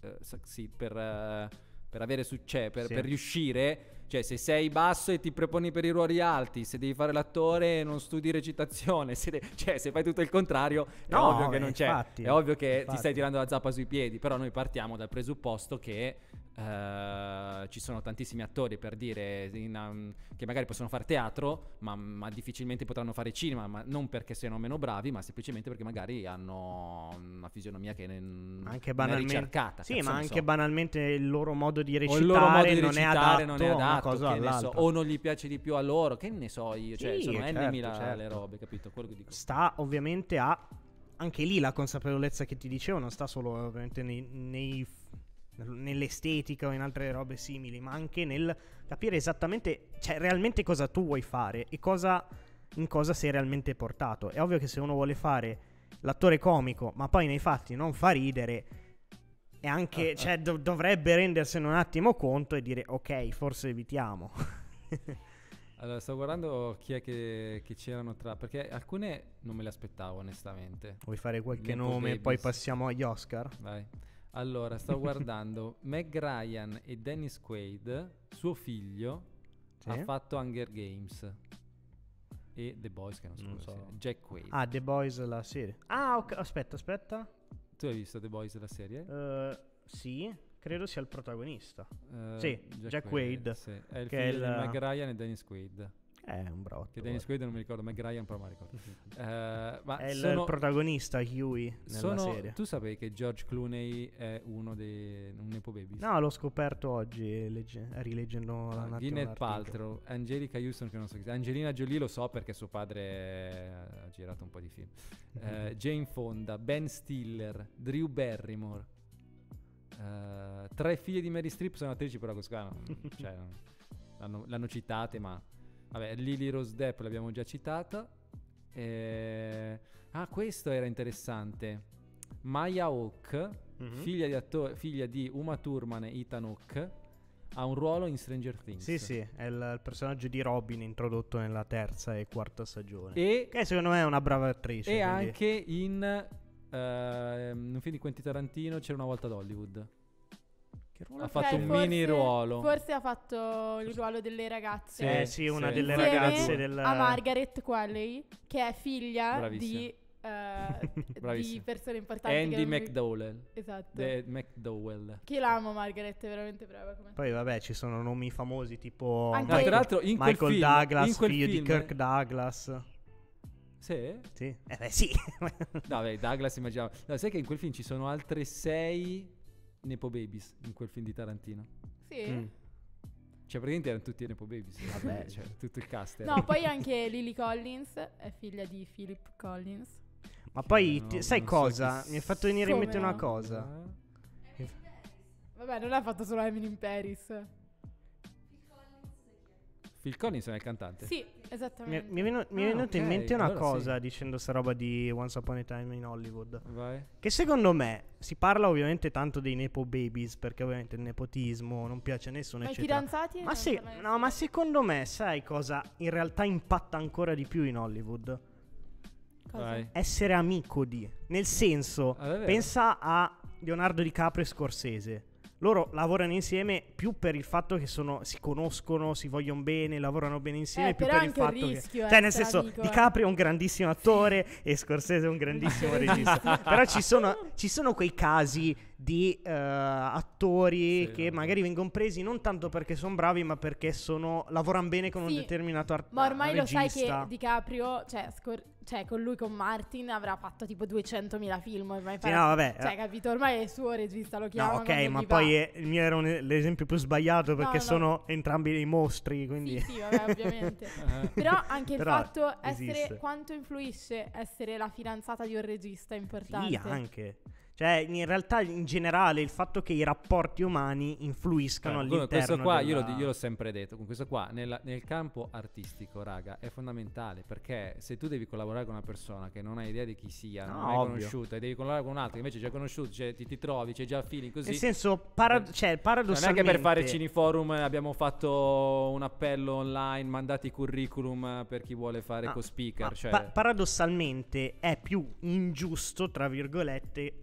Eh, sì, per, eh, per avere successo, cioè, per, sì. per riuscire... Cioè, se sei basso e ti preponi per i ruoli alti, se devi fare l'attore e non studi recitazione, se de- cioè, se fai tutto il contrario, no, eh, è ovvio che non infatti, c'è. È ovvio che infatti. ti stai tirando la zappa sui piedi, però noi partiamo dal presupposto che Uh, ci sono tantissimi attori per dire in, um, che magari possono fare teatro, ma, ma, difficilmente potranno fare cinema, ma non perché siano meno bravi, ma semplicemente perché magari hanno una fisionomia che è anche banalmente, ricercata. Sì, ma anche so. banalmente il loro modo di recitare, modo di non, è adatto, non è adatto so, o non gli piace di più a loro, che ne so io, cioè sì, sono certo, N certo. le robe, capito? Quello che dico. Sta ovviamente a anche lì la consapevolezza che ti dicevo non sta solo ovviamente nei, nei nell'estetica o in altre robe simili, ma anche nel capire esattamente, cioè realmente cosa tu vuoi fare e cosa, in cosa sei realmente portato. È ovvio che se uno vuole fare l'attore comico, ma poi nei fatti non fa ridere, e anche, ah, ah. cioè, dov- dovrebbe rendersene un attimo conto e dire, ok, forse evitiamo. Allora, sto guardando chi è che, che, c'erano tra. Perché alcune non me le aspettavo, onestamente. Vuoi fare qualche Mental nome e poi passiamo agli Oscar? Vai. Allora, sto guardando Meg Ryan e Dennis Quaid, suo figlio, sì. ha fatto Hunger Games e The Boys che non so, non so. Jack Quaid. Ah, The Boys la serie. Ah, ok, aspetta, aspetta. Tu hai visto The Boys la serie? Uh, sì, credo sia il protagonista. Uh, sì, Jack, Jack Quaid, Quaid sì. è il che figlio è il... di Meg Ryan e Dennis Quaid. È un brotto. Che Dennis Quaid non mi ricordo, McGryan però mi ricordo. uh, ma è sono, il protagonista Huey nella sono, serie. Tu sapevi che George Clooney è uno dei un Nepo Baby? No, l'ho scoperto oggi legge, rileggendo uh, ah, la Gwyneth Paltrow, Angelica Houston che non so chi sia. Angelina Jolie lo so perché suo padre ha girato un po' di film. uh, Jane Fonda, Ben Stiller, Drew Barrymore. Uh, tre figlie di Mary Strip sono attrici però questo qua no, cioè, l'hanno, l'hanno citate ma Vabbè, Lily Rose Depp l'abbiamo già citata. Eh... Ah, questo era interessante. Maya Hawk, mm-hmm. figlia, di attor- figlia, di Uma Thurman e Ethan Hawk, ha un ruolo in Stranger Things. Sì, sì, è il, personaggio di Robin introdotto nella terza e quarta stagione. E che secondo me è una brava attrice. E quindi. anche in uh, un film di Quentin Tarantino, C'era una volta ad Hollywood qualche ruolo. Okay, ha fatto un forse, mini ruolo. Forse ha fatto il ruolo delle ragazze. Sì, eh, sì, una sì. delle ragazze della... a Margaret Qualley, che è figlia Bravissima. di uh, di persone importanti. Andy McDowell. Esatto. The McDowell. Che l'amo Margaret, è veramente brava. Com'è. Poi vabbè, ci sono nomi famosi tipo Anche Michael, l'altro, in Michael film, Douglas, in figlio film, di Kirk Douglas. Sì? Sì. Eh beh, sì. no, beh, Douglas immaginavo. No, sai che in quel film ci sono altre sei Nepo Babies in quel film di Tarantino. Sì. Mm. Cioè, praticamente erano tutti Nepo Babies. Vabbè, cioè. cioè, tutto il cast. Era. No, poi anche Lily Collins è figlia di Philip Collins. Ma poi, eh, no, ti, sai cosa? So Mi hai fatto venire in mente no? una cosa. Eh? Vabbè, non l'ha fatto solo Emily in Paris. Phil Collins è il cantante. Sì, esattamente. Mi, mi è, venu- mi è ah, venuta okay, in mente una allora cosa sì. dicendo sta roba di Once Upon a Time in Hollywood. Vai. Che secondo me si parla ovviamente tanto dei Nepo Babies perché ovviamente il nepotismo non piace a nessuno. Ma i fidanzati? Ma, se- no, ma secondo me sai cosa in realtà impatta ancora di più in Hollywood? Vai. Essere amico di. Nel senso, ah, pensa a Leonardo DiCaprio e Scorsese loro lavorano insieme più per il fatto che sono, si conoscono, si vogliono bene, lavorano bene insieme, eh, più per il fatto il rischio, che... Eh, cioè, nel senso, amico, Di eh. Caprio è un grandissimo attore sì. e Scorsese è un grandissimo regista. però ci sono, ci sono, quei casi di uh, attori sì, che no. magari vengono presi non tanto perché sono bravi, ma perché sono, lavorano bene con sì, un determinato artista. Ma ormai regista. lo sai che Di Caprio, cioè, Scor- cioè con lui, con Martin, avrà fatto tipo 200.000 film. Ormai sì, no, vabbè. Cioè, eh. capito? Ormai è il suo regista, lo chiamano No, ok, ma poi è, il mio era un, l'esempio più sbagliato perché no, no. sono entrambi dei mostri, quindi... Sì, sì vabbè, ovviamente. Eh. Però anche Però il fatto esiste. essere... Quanto influisce essere la fidanzata di un regista è importante. Sì, anche. Cioè, in realtà, in generale, il fatto che i rapporti umani influiscano eh, all'interno. Questo qua, della... io, l'ho, io, l'ho, sempre detto, con questo qua, nel, nel, campo artistico, raga, è fondamentale, perché se tu devi collaborare con una persona che non hai idea di chi sia, no, non hai conosciuta, e devi collaborare con un'altra che invece già conosciuto, cioè, ti, ti, trovi, c'è già feeling così. Nel senso, para- cioè, paradossalmente... Non è che per fare Cineforum abbiamo fatto un appello online, mandati curriculum per chi vuole fare ah, co-speaker, cioè... pa- paradossalmente è più ingiusto, tra virgolette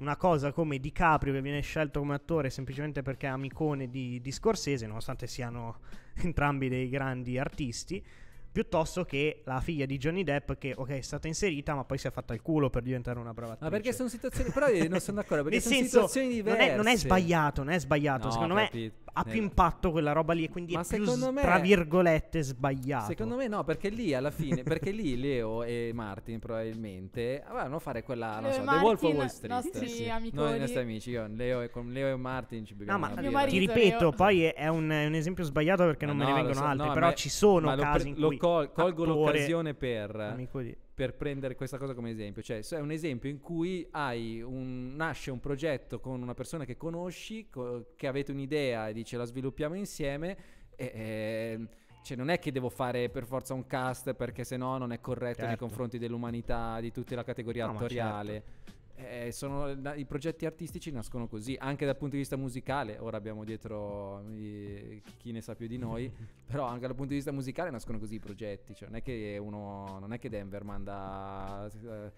una cosa come DiCaprio che viene scelto come attore semplicemente perché è amicone di, di Scorsese, nonostante siano entrambi dei grandi artisti, piuttosto che la figlia di Johnny Depp che ok è stata inserita ma poi si è fatta il culo per diventare una brava attrice ma perché sono situazioni però non sono d'accordo perché Nel sono senso, situazioni diverse non è, non è sbagliato non è sbagliato no, secondo capito. me ha più eh. impatto quella roba lì e quindi Ma è più me, tra virgolette sbagliato. Secondo me no, perché lì alla fine, perché lì Leo e Martin probabilmente a fare quella, non so, Martin, The Wolf of Wall Street. Nostri sì. amiconi. Noi nostri amici, io, Leo e, con Leo e Martin ci beviamo. No, ma marito, ti ripeto, Leo. poi è, un, è un, esempio sbagliato perché non no, eh me ne vengono so, altri, no, però ci sono casi pre- in cui col- colgo attore, l'occasione per amico di per prendere questa cosa come esempio. Cioè, è un esempio in cui un, nasce un progetto con una persona che conosci, co- che avete un'idea e dice la sviluppiamo insieme. E, e, ehm, cioè, non è che devo fare per forza un cast perché sennò non è corretto certo. nei confronti dell'umanità, di tutta la categoria no, attoriale. Certo eh, sono, i progetti artistici nascono così, anche dal punto di vista musicale, ora abbiamo dietro i, chi ne sa più di noi, però anche dal punto di vista musicale nascono così i progetti, cioè non è che, uno, non è che Denver manda, eh,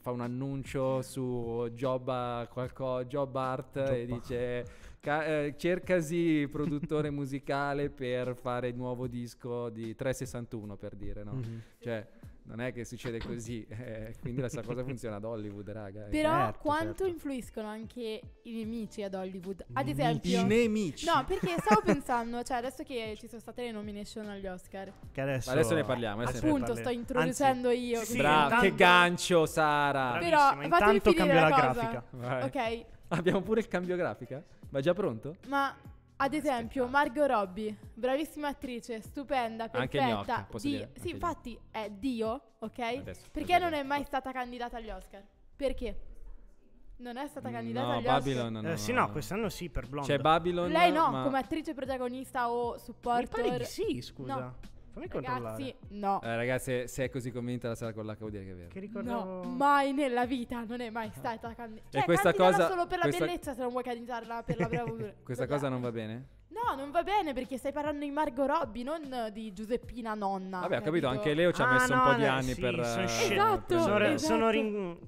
fa un annuncio su job, qualco, job art job. e dice ca- eh, cercasi produttore musicale per fare il nuovo disco di 361 per dire, no? Mm-hmm. Cioè, non è che succede così, eh, quindi la stessa cosa funziona ad Hollywood, raga. Però certo, certo. quanto certo. influiscono anche i nemici ad Hollywood? Ad esempio... I nemici? No, perché stavo pensando, cioè adesso che ci sono state le nomination agli Oscar. Che adesso, adesso ne parliamo. Adesso appunto, ne parliamo. sto introducendo Anzi, io. Sì, bravo, intanto... che gancio, Sara. Però, intanto cambio la, la grafica. Vai. Ok. Abbiamo pure il cambio grafica? Ma è già pronto? Ma ad esempio, Margot Robbie, bravissima attrice, stupenda, perfetta. Anche New York, posso dire, Sì, infatti è Dio, ok? Adesso, Perché non è mai stata candidata agli Oscar? Perché? Non è stata candidata no, agli Babylon, Oscar. No, Eh, sì, no, quest'anno sì per Blonde. C'è Babylon. Lei no, ma- come attrice protagonista o supporter. Mi pare di sì, scusa. No. Fammi ragazzi, no. Eh, ragazzi, se è così convinta la sala con l'H vuol dire che è vero. Che ricordavo... No, mai nella vita non è mai stata cioè, candidata. Cioè, e questa cosa solo per la questa... bellezza se non vuoi candidarla per la bravura. questa cioè, cosa non va bene? No, non va bene perché stai parlando di Margot Robbie, non di Giuseppina nonna. Vabbè, ho capito, anche Leo ci ha ah, messo no, un po' no, di anni sì, per sono eh, scel- Esatto, sono, esatto. sono ring-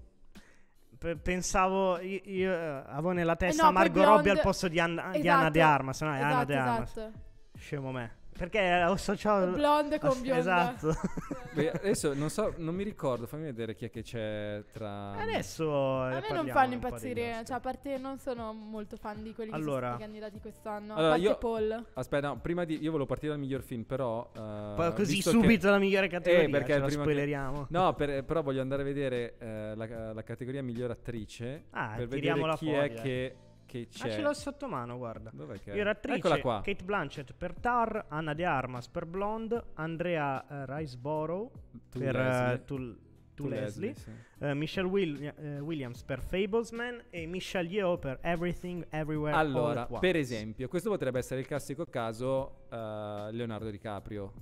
pensavo io, io, eh, avevo nella eh, testa eh no, Margot Robbie al posto di, An- esatto, di Anna esatto, De Armas, no, è esatto, Anna De esatto, Armas. Esatto. Scemo me. Perché ho associato... Blonde con bionda. Esatto. Beh, adesso non so, non mi ricordo, fammi vedere chi è che c'è tra... Adesso... A me non fanno impazzire, cioè a parte non sono molto fan di quelli allora. che sono candidati quest'anno. Allora, io... Paul. Aspetta, no, prima di... Io volevo partire dal miglior film, però... Uh, Poi così subito che... la migliore eh, categoria, eh, perché ce spoileriamo. Che... No, per, però voglio andare a vedere uh, la, la, categoria miglior attrice. Ah, per vedere chi fuori, è che che c'è. Ah, ce l'ho sotto mano, guarda. Dov'è che è? Eccola qua. Kate Blanchett per Tar, Anna De Armas per Blonde, Andrea uh, eh, Riceborough to per eh, Leslie. Uh, to, to Leslie, Leslie sì. uh, Michelle Will, uh, Williams per Fablesman e Michelle Yeoh per Everything Everywhere Allora, per esempio, questo potrebbe essere il classico caso Leonardo DiCaprio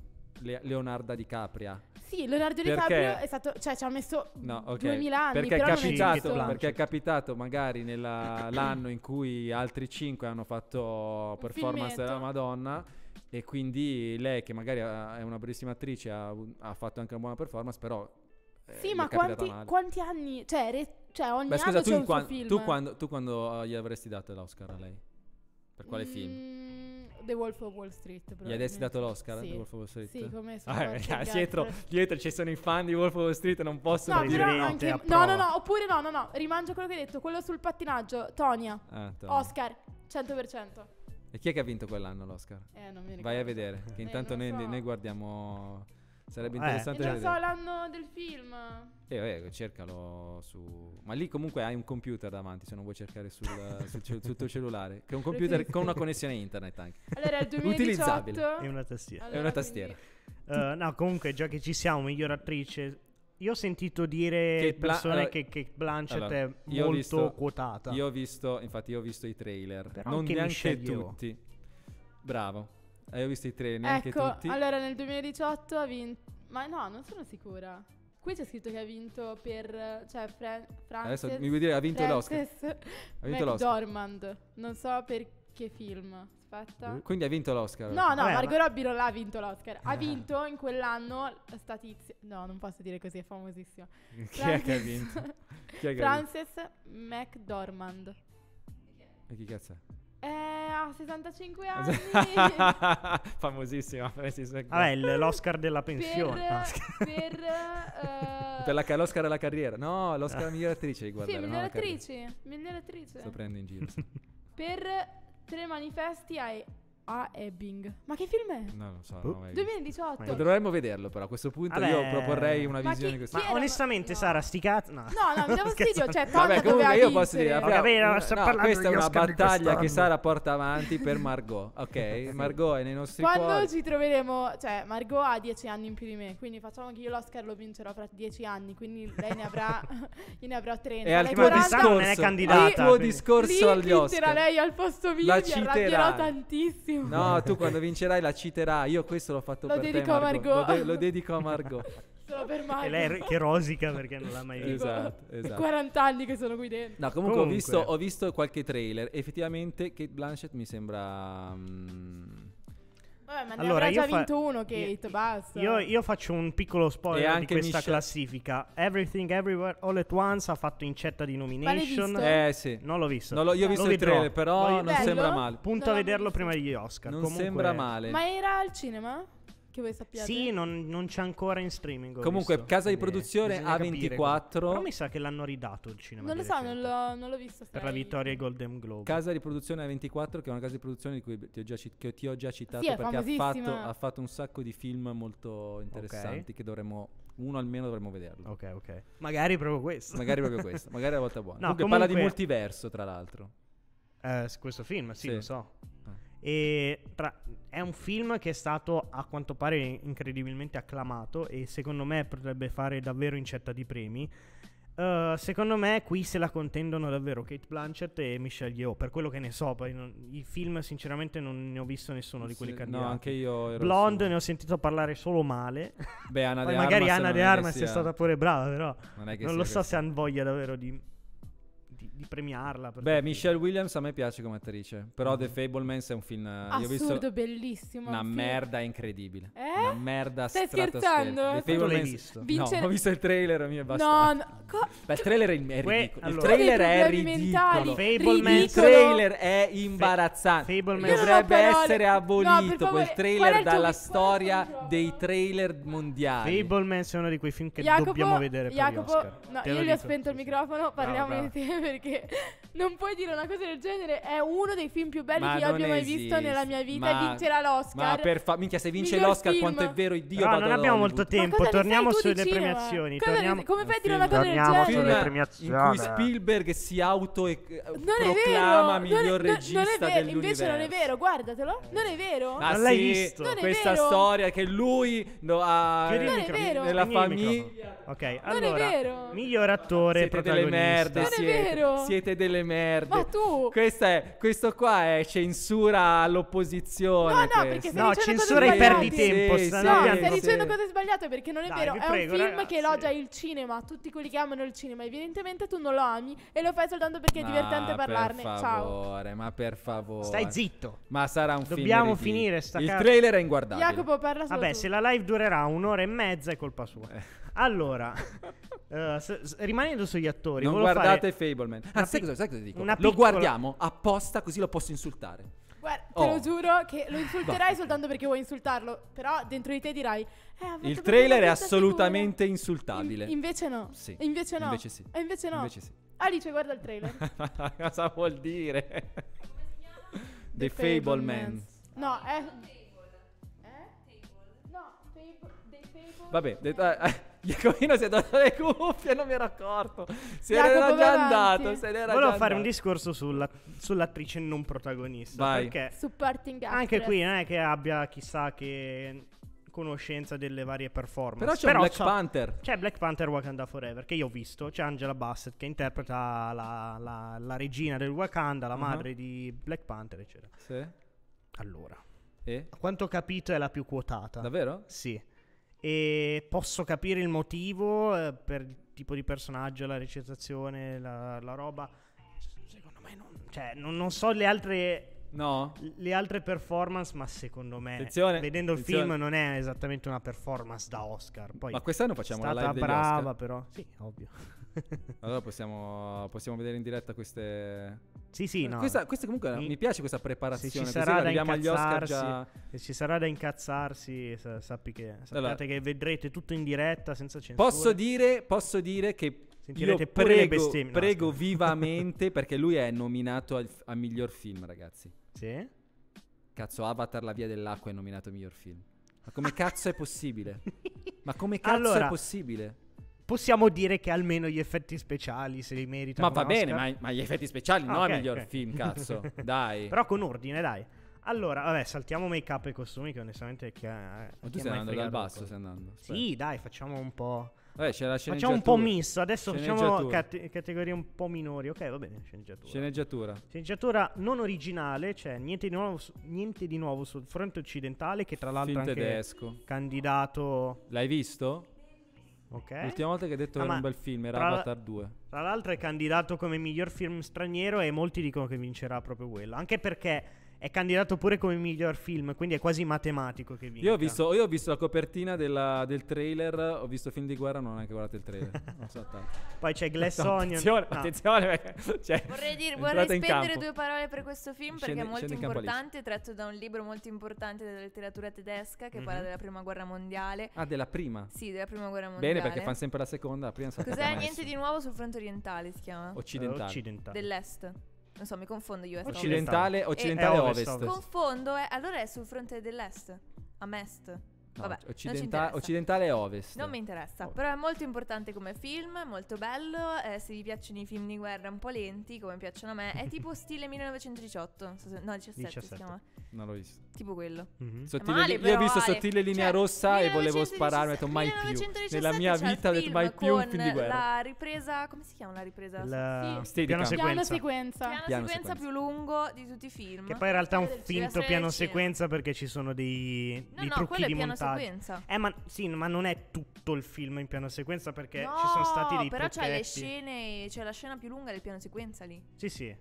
le- Leonardo DiCapria. Sì, Leonardo DiCaprio perché... è stato, cioè ci ha messo no, okay. 2000 anni, perché è, capitato, è perché è capitato magari nell'anno in cui altri 5 hanno fatto performance della Madonna e quindi lei che magari è una bravissima attrice ha, ha fatto anche una buona performance, però eh, Sì, ma quanti, quanti, anni, cioè, re, cioè ogni Beh, scusa, anno tu, c'è un quan- tu, quando, tu quando, eh, gli avresti dato l'Oscar a lei? Per quale mm. film? The Wolf of Wall Street. Gli avessi dato l'Oscar? Sì. Eh, The Wolf of Wall Street? Sì, come ah, dietro, dietro, ci sono i fan di Wolf of Wall Street, non posso no, prendere anche, No, no, no, oppure no, no, no, rimangio quello che hai detto, quello sul pattinaggio, Tonia. Ah, Oscar, 100%. E chi è che ha vinto quell'anno l'Oscar? Eh, non mi ricordo. Vai a vedere, che eh, intanto eh, noi, so. noi guardiamo Sarebbe eh. interessante eh. Non so l'anno del film. Eh, eh, cercalo su. Ma lì comunque hai un computer davanti. Se non vuoi cercare sul, sul, sul, sul tuo cellulare, che è un computer con una connessione internet anche. Allora, il 2018 utilizzabile. È una tastiera. Allora, è una tastiera. Quindi... Uh, no, comunque, già che ci siamo, miglior attrice. Io ho sentito dire Bla- persone allora, che Kate Blanchett allora, è molto visto, quotata. Io ho visto, infatti, io ho visto i trailer. Però non neanche tutti. Bravo. Eh, ho visto i tre, neanche ecco, tutti. allora nel 2018 ha vinto... Ma no, non sono sicura. Qui c'è scritto che ha vinto per... Cioè, Fran- Frances... Adesso mi vuoi dire, ha vinto Frances... l'Oscar. ha vinto l'Oscar. Dormand. Non so per che film. Aspetta. Mm, quindi ha vinto l'Oscar. No, no, Vabbè, Margot ma... Robbie non l'ha vinto l'Oscar. Ha eh. vinto in quell'anno sta tizia. No, non posso dire così, è famosissima. Chi Frances... è che ha vinto? Chi è che Frances McDormand. E chi cazzo è? Eh, ha 75 anni. Famosissima Francis McDormand. l'Oscar della pensione. Per, per, uh, eh, per la, l'Oscar della carriera. No, l'Oscar miglior attrice. sì, miglior attrice. Miglior attrice. Sto prendendo in giro. per tre manifesti hai a Ebbing. Ma che film è? No, non so. Boh. non 2018. Ma Dovremmo vederlo, però a questo punto Vabbè. io proporrei una Ma visione chi- così. chi Ma onestamente, No. Sara, sti cazzi. No. No, no, mi dava fastidio. Cioè, Vabbè, comunque io posso dire. vincere. Vabbè, no, sto questa è una battaglia che Sara porta avanti per Margot. Ok, Margot è nei nostri Quando cuori. ci troveremo, cioè Margot ha 10 anni in più di me, quindi facciamo che io l'Oscar lo vincerò fra 10 anni, quindi lei ne avrà, io ne avrò 30. E al tuo discorso, al tuo discorso agli Oscar. lei al posto mio, La mi citerà. tantissimo film. No, tu quando vincerai la citerai. Io questo l'ho fatto lo per dedico te, Margot. Margot. Lo, de- lo dedico a Margot. Solo per Margot. E lei che rosica perché non l'ha mai visto. Esatto, esatto. 40 anni che sono qui dentro. No, comunque, comunque. Ho, visto, ho, visto, qualche trailer. Effettivamente Kate Blanchett mi sembra... Um, Vabbè, ma ne allora, già fa... vinto uno, Kate, io, basta. Io, io, faccio un piccolo spoiler di questa Michel. classifica. Everything Everywhere All At Once ha fatto incetta di nomination. Ma l'hai visto? Eh sì. Non l'ho visto. Non l'ho, io ho visto i il trailer, però Poi non bello. sembra male. Punto non a vederlo prima degli Oscar. Non Comunque... sembra male. Ma era al cinema? Che voi sappiate. Sì, non, non c'è ancora in streaming. Comunque, visto, casa di produzione A24. Però mi sa che l'hanno ridato il cinema. Non lo so, non l'ho, non l'ho, visto. Per la vittoria ai Golden Globe. Casa di produzione A24, che è una casa di produzione di cui ti ho già, che ti ho già citato sì, perché ha fatto, ha fatto, un sacco di film molto interessanti okay. che dovremmo uno almeno dovremmo vederlo. Ok, ok. Magari proprio questo. Magari proprio questo. Magari la volta buona. No, comunque, comunque parla di multiverso, tra l'altro. Eh, questo film, sì, sì. lo so. E tra, è un film che è stato a quanto pare incredibilmente acclamato e secondo me potrebbe fare davvero incetta di premi. Uh, secondo me qui se la contendono davvero Kate Blanchett e Michelle Yeoh, per quello che ne so, poi non, i film sinceramente non ne ho visto nessuno di quelli sì, candidati. No, anche io Blonde solo... ne ho sentito parlare solo male. Beh, Anna De Armas magari Anna De Armas sia... è stata pure brava, però non, non lo so se hanno voglia davvero di di premiarla. Beh, Michelle Williams a me piace come attrice, però mm-hmm. The Fablemans è un film... Assurdo, visto... bellissimo. Una merda incredibile. Eh? Una merda Stai scherzando? The Fablemans... Visto? Vincere... No, ho visto il trailer, mio e basta. No, no. Co... Beh, il trailer è ridicolo. Que... Allora, il trailer è ridicolo. Fableman... Il trailer è imbarazzante. Fableman... Dovrebbe essere abolito no, quel trailer dalla storia dei trailer mondiali. Fableman è uno di quei film che Jacopo, dobbiamo vedere Jacopo, per Jacopo, No, Te io gli ho spento il microfono, parliamo no, di te perché okay Non puoi dire una cosa del genere. È uno dei film più belli Ma che io abbia mai visto nella mia vita. Ma... Vincerà l'Oscar. Ma per fa- minchia, se vince Miglior l'Oscar, film. quanto è vero, Dio Ma non abbiamo molto tempo. Torniamo sulle premiazioni. Torniamo... Come fai a dire una cosa del genere? Sulle premiazioni. In cui Spielberg si auto e proclama miglior regista Non è dell'universo. Invece non è vero, guardatelo. Non è vero. Ma ah, non l'hai visto questa storia che lui no, ha nella famiglia. Ok, allora miglior attore siete protagonista. Delle merde, siete, siete delle merde. Ma tu! Questa è, questo qua è censura all'opposizione. No, no, questo. perché stai no, dicendo censura cose perdi tempo. Sì, no, stai dicendo cose sbagliate perché non è Dai, vero. È prego, un film ragazzi. che elogia il cinema, tutti quelli che amano il cinema. Evidentemente tu non lo ami e lo fai soltanto perché ma è divertente parlarne. Favore, Ciao. Ma per favore, stai zitto. Ma sarà un Dobbiamo film. Dobbiamo finire sta Il trailer è inguardabile. Jacopo parla solo Vabbè, tu. se la live durerà un'ora e mezza è colpa sua. Eh. Allora, eh, s- s- rimanendo sugli attori, Non guardate fare Fableman. Ah, sai, cosa, sai cosa dico? una Lo guardiamo apposta così lo posso insultare. Guarda, te Oh. lo giuro che lo insulterai soltanto perché vuoi insultarlo. Però dentro di te dirai: "Eh, Il trailer è assolutamente figura". insultabile. In- invece no. Sì. invece no. Invece sì. E invece no. Invece sì. Alice, guarda il trailer. cosa vuol dire? The, Fableman. No, è. Eh? No, Fable- The Fable- Vabbè, de- eh, eh Iacomino si è dato le cuffie, non mi ero accorto. Se n'era già andato. Volevo fare un discorso sulla, sull'attrice non protagonista. Vai. Perché Supporting actress. anche qui non è che abbia chissà che conoscenza delle varie performance. Però c'è Però Black c'è, Panther. C'è Black Panther Wakanda Forever, che io ho visto. C'è Angela Bassett che interpreta la, la, la regina del Wakanda, la uh-huh. madre di Black Panther, eccetera. Sì. Allora. E? A quanto ho capito è la più quotata. Davvero? Sì e posso capire il motivo eh, per il tipo di personaggio, la recitazione, la, la roba. Secondo me non, cioè, non, non so le altre No. Le altre performance, ma secondo me, attenzione, vedendo il film, non è esattamente una performance da Oscar. Poi ma quest'anno facciamo la live brava, Oscar. però. Sì, ovvio. allora possiamo, possiamo, vedere in diretta queste. Sì, sì, eh, no. Questa, questa comunque mi... mi... piace questa preparazione. Se ci sarà da incazzarsi, già... se ci sarà da incazzarsi, sappi che, allora. che vedrete tutto in diretta senza censura. Posso dire, posso dire che Sentirete io prego, no, prego vivamente perché lui è nominato al, a miglior film, ragazzi. Sì? Cazzo, Avatar La Via dell'Acqua è nominato miglior film. Ma come cazzo è possibile? Ma come cazzo allora, è possibile? possiamo dire che almeno gli effetti speciali se li merita. Ma va bene, ma, ma, gli effetti speciali ah, no okay, è miglior okay. film, cazzo. dai. Però con ordine, dai. Allora, vabbè, saltiamo make up e costumi che onestamente chi ha, Ma tu stai andando dal basso, stai andando. Aspetta. Sì, dai, facciamo un po'. Vabbè, c'è la Facciamo un po' misto, adesso facciamo cate- categorie un po' minori. Ok, va bene, sceneggiatura. Sceneggiatura. Sceneggiatura non originale, cioè niente di nuovo, niente di nuovo sul fronte occidentale che tra l'altro film tedesco. candidato L'hai visto? Okay. L'ultima volta che hai detto ah, che era un bel film era Avatar 2. Tra l'altro è candidato come miglior film straniero e molti dicono che vincerà proprio quello. Anche perché è candidato pure come miglior film, quindi è quasi matematico che vinca. Io ho visto, io ho visto la copertina della, del trailer, ho visto film di guerra, non ho neanche guardato il trailer. non so tanto. Poi c'è Glass no, Onion. Attenzione, no. attenzione cioè, vorrei, dire, vorrei spendere due parole per questo film scende, perché è molto importante, tratto da un libro molto importante della letteratura tedesca che mm-hmm. parla mhm. della Prima Guerra Mondiale. Ah, della prima? Sì, della Prima Guerra Mondiale. Bene, perché fanno sempre la seconda, la prima Cos'è? Niente di nuovo sul fronte orientale si chiama. Occidentale. Occidentale. Dell'est. Non so, mi confondo io. Occidentale, ovest. occidentale e ovest. ovest. Confondo, è, eh, allora è sul fronte dell'est. A Mest. No, Vabbè, cioè, occidenta- occidentale e ovest. Non mi interessa, ovest. però è molto importante come film, molto bello. Eh, se vi piacciono i film di guerra un po' lenti, come piacciono a me, è tipo stile 1918. So, no, 17, 17, si chiama. Non l'ho visto. Tipo quello. Mm-hmm. Sottile, male, però, io ho visto Ale. sottile linea cioè, rossa 1917, e volevo sparare, ho detto mai più. Nella mia vita ho detto mai più un film di guerra. La ripresa, come si chiama la ripresa? La... Sì. Piano sequenza. Piano sequenza. Piano, piano sequenza più lungo di tutti i film. Che poi in realtà è un finto piano sequenza perché ci sono dei trucchi di montaggio messaggi. sequenza. Eh, ma sì, ma non è tutto il film in piano sequenza perché no, ci sono stati dei però c'è le scene, c'è la scena più lunga del piano sequenza lì. Sì, sì.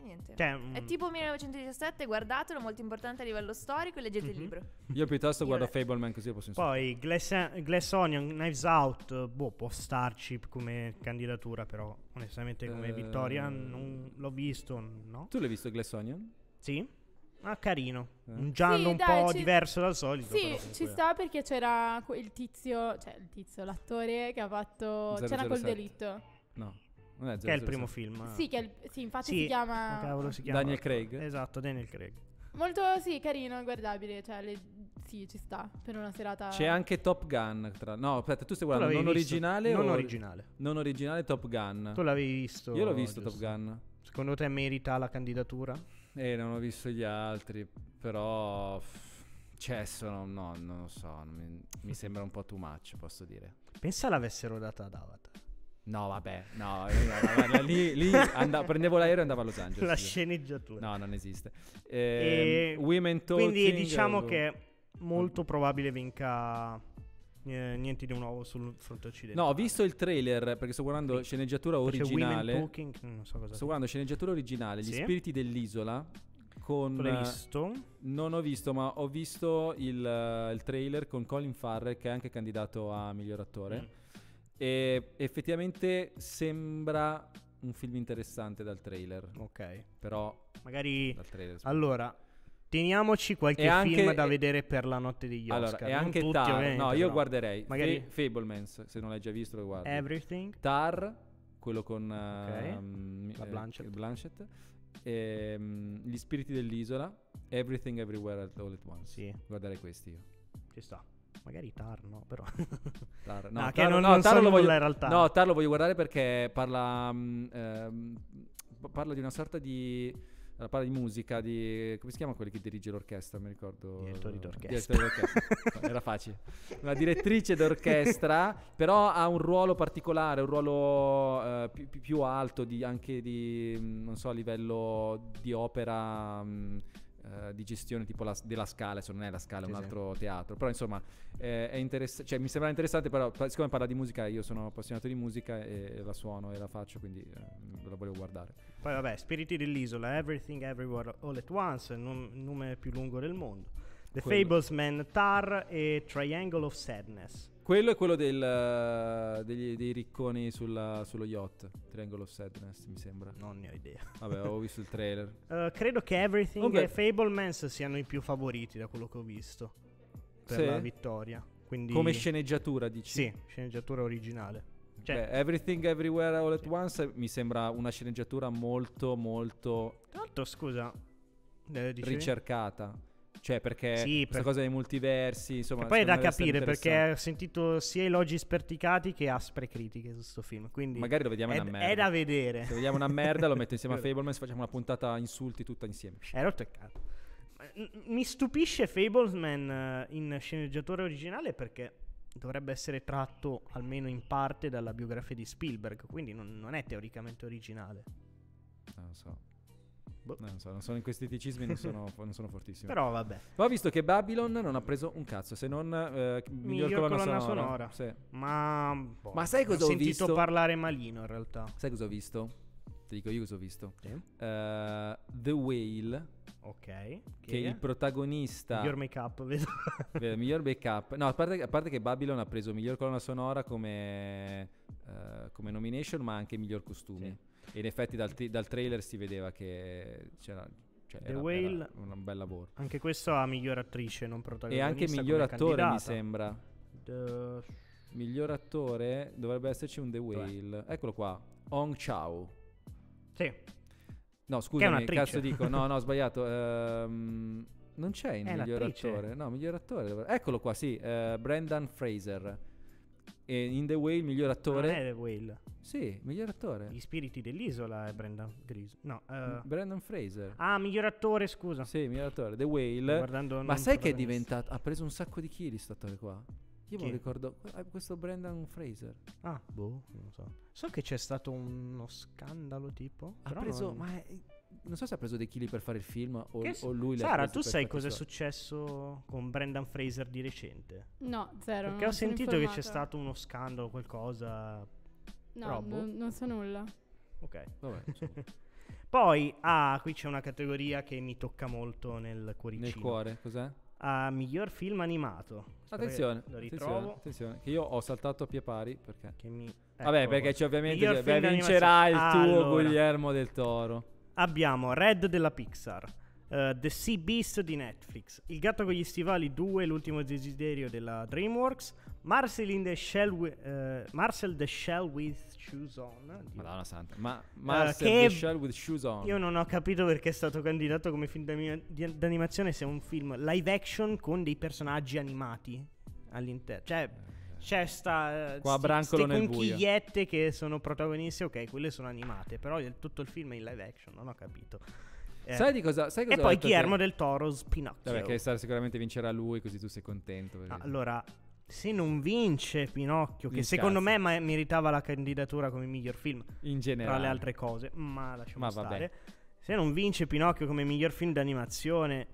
Niente. Cioè, um... È mm. tipo 1917, guardatelo, molto importante a livello storico e leggete mm-hmm. il mhm. libro. Io piuttosto guardo Io... Fableman così posso Poi Glass, Glass, Onion, Knives Out, boh, può starci come candidatura però, onestamente come uh... vittoria non l'ho visto, no? Tu l'hai visto Glass Onion? Sì. Ah, carino. Eh. Un giallo sì, un dai, po' ci... diverso dal solito. Sì, ci sta perché c'era il tizio, cioè il tizio, l'attore che ha fatto 007. C'era col delitto. No. È che è il primo film. Sì, il... sì infatti sì. si, chiama... Cavolo, si chiama Daniel Craig. Esatto, Daniel Craig. Molto sì, carino, guardabile, cioè le... sì, ci sta per una serata. C'è anche Top Gun tra... No, aspetta, tu stai guardando non visto? originale non o... originale. Non originale Top Gun. Tu l'avevi visto? Io l'ho visto giusto. Top Gun. Secondo te merita la candidatura? Eh, non ho visto gli altri, però... Cesso, no, no, non lo so, non mi, mi, sembra un po' too much, posso dire. Pensa l'avessero data ad Avatar. No, vabbè, no, eh, lì, lì andavo, prendevo l'aereo e andavo a Los Angeles. La sceneggiatura. No, non esiste. Ehm, diciamo eh, e... Women Talking... Quindi diciamo che molto probabile vinca eh, niente di nuovo sul fronte occidentale. No, ho visto il trailer perché sto guardando sì. sceneggiatura originale. Talking, non so cosa. Sto guardando sceneggiatura originale, Gli spiriti dell'isola. Con, L'hai visto? Non ho visto, ma ho visto il, eh, il, trailer con Colin Farrell che è anche candidato a miglior attore. Mm. E effettivamente sembra un film interessante dal trailer. Ok. Però. Magari. Dal trailer, allora, Teniamoci qualche anche, film da vedere per la notte degli allora, Oscar. anche tutti, Tar. No, io però. guarderei Magari... F- Fablemans, se non l'hai già visto lo guardi. Everything. Tar, quello con okay. um, la eh, Blanchett. Eh, Blanchett. E, um, gli spiriti dell'isola. Everything Everywhere All at Once. Sì. Guarderei questi io. Ci sta. Magari Tar, no, però. Tar, no, no, tar, no, tar so lo voglio, in realtà. No, Tar lo voglio guardare perché parla, um, parla di una sorta di la parla di musica, di... come si chiama quelli che dirige l'orchestra, mi ricordo. Direttore d'orchestra. Direttore d'orchestra. Era facile. Una direttrice d'orchestra, però ha un ruolo particolare, un ruolo uh, più, più, alto di, anche di, mm, non so, a livello di opera... Um, Uh, di gestione tipo la, della Scala, se non è la Scala, è sì, un altro teatro, però insomma eh, è interess- cioè, mi sembra interessante, però siccome parla di musica io sono appassionato di musica e, e la suono e la faccio, quindi eh, la volevo guardare. Poi vabbè, Spiriti dell'isola, Everything Everywhere All at Once, il nome più lungo del mondo. The quello. Fablesman, Tar e Triangle of Sadness. Quello è quello del, eh, degli, dei ricconi sulla, sullo yacht, Triangle of Sadness mi sembra. Non ne ho idea. Vabbè, ho visto il trailer. Uh, credo che Everything okay. e Fablemans siano i più favoriti da quello che ho visto per sì. la vittoria. Quindi... Come sceneggiatura, dici? Sì, sceneggiatura originale. Cioè, Beh, Everything Everywhere All at sì. Once mi sembra una sceneggiatura molto, molto. Tanto l'altro, scusa, eh, ricercata. Cioè, perché sì, per... questa cosa dei multiversi, insomma. E poi è da capire perché ho sentito sia elogi sperticati che aspre critiche su questo film. Quindi magari lo vediamo è, una merda. È da vedere. Se vediamo una merda, lo metto insieme a Fableman e facciamo una puntata insulti tutta insieme. È rotto il cazzo. Mi stupisce Fableman eh, in sceneggiatore originale perché dovrebbe essere tratto almeno in parte dalla biografia di Spielberg, quindi non, non è teoricamente originale. Non so. Boh. Non so, non sono in questi eticismi, non sono, non sono fortissimo. Però vabbè. Ho visto che Babylon non ha preso un cazzo, se non eh, miglior, miglior colonna, colonna sonora. sonora. Sì. Ma, boh, Ma sai cosa ho, ho visto? Ho sentito parlare malino in realtà. Sai cosa ho visto? Ti dico io cosa ho visto. Sì. Uh, The Whale Ok. Che, che il protagonista... Miglior make-up, vedo. Vero, miglior make-up. No, a parte, a parte, che Babylon ha preso miglior colonna sonora come, uh, come nomination, ma anche miglior costume. Sì. E in effetti dal, dal, trailer si vedeva che c'era... Cioè The era, Whale, era un bel lavoro. Anche questo ha miglior attrice, non protagonista. E anche miglior attore, candidata. mi sembra. The... Miglior attore dovrebbe esserci un The Whale. Dov'è? Eccolo qua. Hong Chao. Sì. No, scusami, cazzo dico, no, no, ho sbagliato. Ehm, non c'è il miglior attore. No, miglior attore. Eccolo qua, sì, eh, Brendan Fraser. E in The Whale, miglior attore. Non è The Whale. Sì, miglior attore. Gli spiriti dell'isola è Brendan Gris. No, uh... Brendan Fraser. Ah, miglior attore, scusa. Sì, miglior attore. The Whale. Ma sai che è diventato. Ha preso un sacco di chili, sto attore qua. Io me lo ricordo. Eh, questo Brendan Fraser. Ah, boh, non so. So che c'è stato uno scandalo tipo. Ha preso. Non... Ma è, non so se ha preso dei chili per fare il film o, o lui Sara, tu sai cosa è successo con Brendan Fraser di recente? No, zero. Perché ho sentito che c'è stato uno scandalo, qualcosa. No, n- non so nulla. Ok. Vabbè, Poi, ah, qui c'è una categoria che mi tocca molto nel cuoricino. Nel cuore, cos'è? a miglior film animato. Attenzione, lo Attenzione, attenzione, che io ho saltato a pie pari perché... Mi... Ecco, Vabbè, perché c'è ovviamente... Beh, vincerà il tuo allora. Guillermo del Toro. Abbiamo Red della Pixar. Uh, The Sea Beast di Netflix, Il gatto con gli stivali 2, L'ultimo desiderio della DreamWorks, Marcel, in the, shell wi- uh, Marcel the Shell with Shoes On. Madonna santa, ma eh, Marcel uh, the Shell with Shoes On. Io non ho capito perché è stato candidato come film d'anima- d'animazione se è un film live action con dei personaggi animati all'interno. Cioè, c'è sta Qua sti, brancolo che sono protagoniste, ok, quelle sono animate, però tutto il film è in live action, non ho capito. Eh. Sai di cosa? Sai cosa e poi Guillermo che... del Toro Pinocchio. Vabbè, che sarà, sicuramente vincerà lui, così tu sei contento. No, allora, se non vince Pinocchio, che L'incazzo. secondo me meritava la candidatura come miglior film, in generale, tra le altre cose, ma lasciamo ma stare. Vabbè. Se non vince Pinocchio come miglior film d'animazione,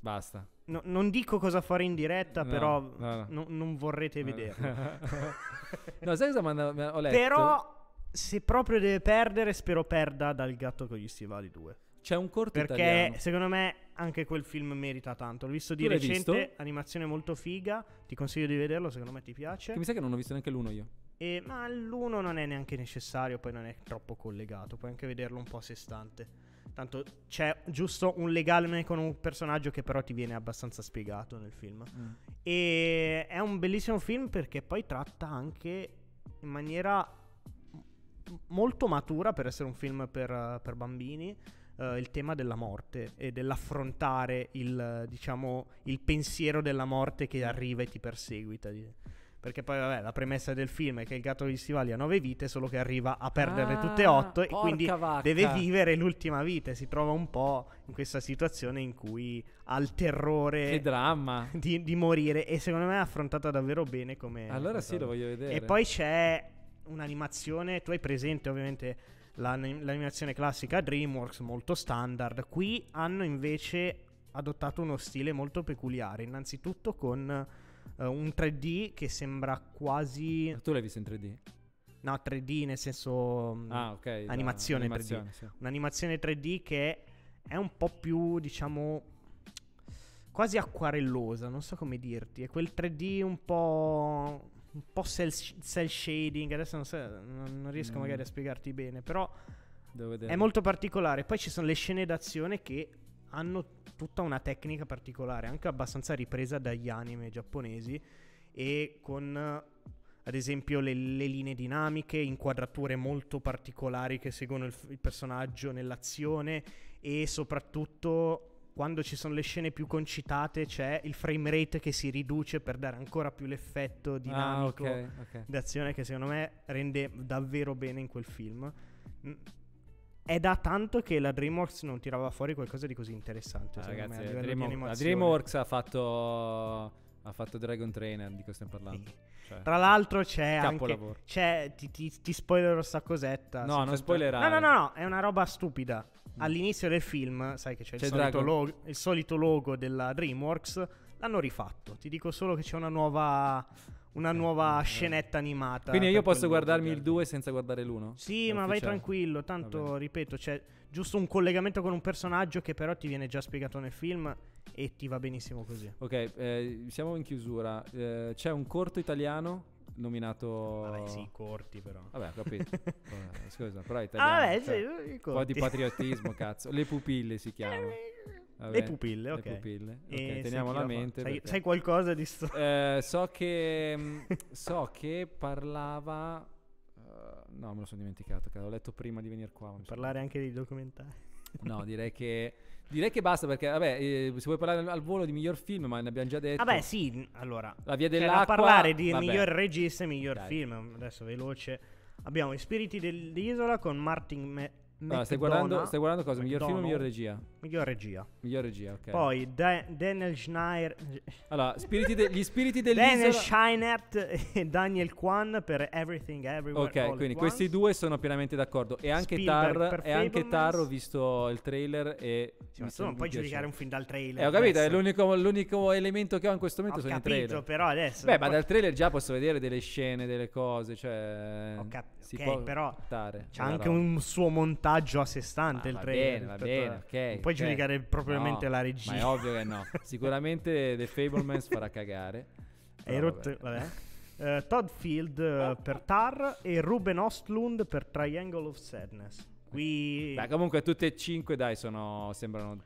basta. No, non dico cosa fare in diretta, no, però no, no. non vorrete vederlo. no, sai cosa manda, ho letto? Però se proprio deve perdere, spero perda dal gatto con gli stivali 2. C'è un corto Perché italiano. secondo me anche quel film merita tanto. L'ho visto di recente, visto? animazione molto figa. Ti consiglio di vederlo, secondo me ti piace. Che mi sa che non ho visto neanche l'uno io. E, ma l'uno non è neanche necessario, poi non è troppo collegato. Puoi anche vederlo un po' a sé stante. Tanto c'è giusto un legame con un personaggio che però ti viene abbastanza spiegato nel film. Mm. E è un bellissimo film perché poi tratta anche in maniera molto matura per essere un film per, per bambini. Uh, il tema della morte e dell'affrontare il, diciamo, il pensiero della morte che arriva e ti perseguita. Perché poi, vabbè, la premessa del film è che il gatto di stivali ha nove vite, solo che arriva a perderne ah, tutte e otto e quindi vacca. deve vivere l'ultima vita. E si trova un po' in questa situazione in cui ha il terrore che di, di, morire. E secondo me è affrontata davvero bene come. Allora sì, lo voglio vedere. E poi c'è un'animazione, tu hai presente ovviamente l'anim- l'animazione classica DreamWorks, molto standard, qui hanno invece adottato uno stile molto peculiare, innanzitutto con uh, un 3D che sembra quasi... tu l'hai visto in 3D? No, 3D nel senso... Mm, ah, ok. Animazione, da, 3D. Sì. Un'animazione 3D che è un po' più, diciamo, quasi acquarellosa, non so come dirti. È quel 3D un po' un po' cell, cell shading, adesso non, so, non, non riesco mm. magari a mm. spiegarti bene, però è molto particolare. Poi ci sono le scene d'azione che hanno tutta una tecnica particolare, anche abbastanza ripresa dagli anime giapponesi e con ad esempio le, le linee dinamiche, inquadrature molto particolari che seguono il, il personaggio nell'azione e soprattutto quando ci sono le scene più concitate c'è il frame rate che si riduce per dare ancora più l'effetto ah, dinamico ah, okay, okay. d'azione che secondo me rende davvero bene in quel film. È da tanto che la DreamWorks non tirava fuori qualcosa di così interessante. Ah, ragazzi, me, la, Dreamworks, la DreamWorks ha fatto, ha fatto Dragon Trainer, di cui stiamo parlando. Sì. Cioè, Tra l'altro c'è anche... C'è, ti, ti, ti spoilerò sta cosetta. No, non spoilerare. No, no, no, no, è una roba stupida. Mm. All'inizio del film, sai che c'è, c'è il, solito logo, il solito logo della DreamWorks, l'hanno rifatto. Ti dico solo che c'è una nuova una eh, nuova eh. scenetta animata. Quindi io posso guardarmi il 2 senza guardare l'1? Sì, ma vai tranquillo, tanto ripeto, c'è giusto un collegamento con un personaggio che però ti viene già spiegato nel film e ti va benissimo così. Ok, eh, siamo in chiusura. Eh, c'è un corto italiano nominato. Vabbè, sì, corti però. Vabbè, capito. Scusa, però è ah, italiano. Vabbè, cioè, sì, un po' di patriottismo, cazzo. Le pupille si chiamano. Eh, Vabbè, le pupille, ok. Le pupille. Okay, teniamolo a mente. Sai, perché... sai, qualcosa di sto... Eh, so che mm, so che parlava eh, no, me lo sono dimenticato, che l'ho letto prima di venire qua. Parlare anche dei documentari. No, direi che, direi che basta perché, vabbè, eh, se vuoi parlare al volo di miglior film, ma ne abbiamo già detto. Vabbè, sì, allora. La via cioè, dell'acqua. Cioè, parlare di vabbè. miglior regista e miglior Dai. film, adesso veloce. Abbiamo I spiriti dell'isola con Martin Me- allora, stai guardando, stai guardando cosa? Miglior McDonald's. film o miglior regia? Miglior regia. Miglior regia, ok. Poi da- Daniel Schneider. Allora, spiriti de- gli spiriti dell'isola. Daniel Scheinert e Daniel Kwan per Everything Everywhere. Ok, quindi questi due sono pienamente d'accordo. E anche, Tar, e anche Tar, ho visto il trailer e. Sì, ma tu non puoi giudicare c'è. un film dal trailer. Eh, ho capito, adesso. è l'unico, l'unico, elemento che ho in questo momento ho sono capito, i trailer. però adesso. Beh, ma dal trailer già posso vedere delle scene, delle cose, cioè. Ho cap- si ok, però. Tare, c'è anche roba. un suo montaggio a sé stante ah, il trailer. Va bene, va bene, ok. Un puoi okay. Eh, giudicare propriamente no, la regia. Ma è ovvio che no. Sicuramente The Fablemans farà cagare. Erot, vabbè. vabbè. Uh, Todd Field uh, per Tar e Ruben Ostlund per Triangle of Sadness. Qui... Beh, comunque tutte e cinque dai sono, sembrano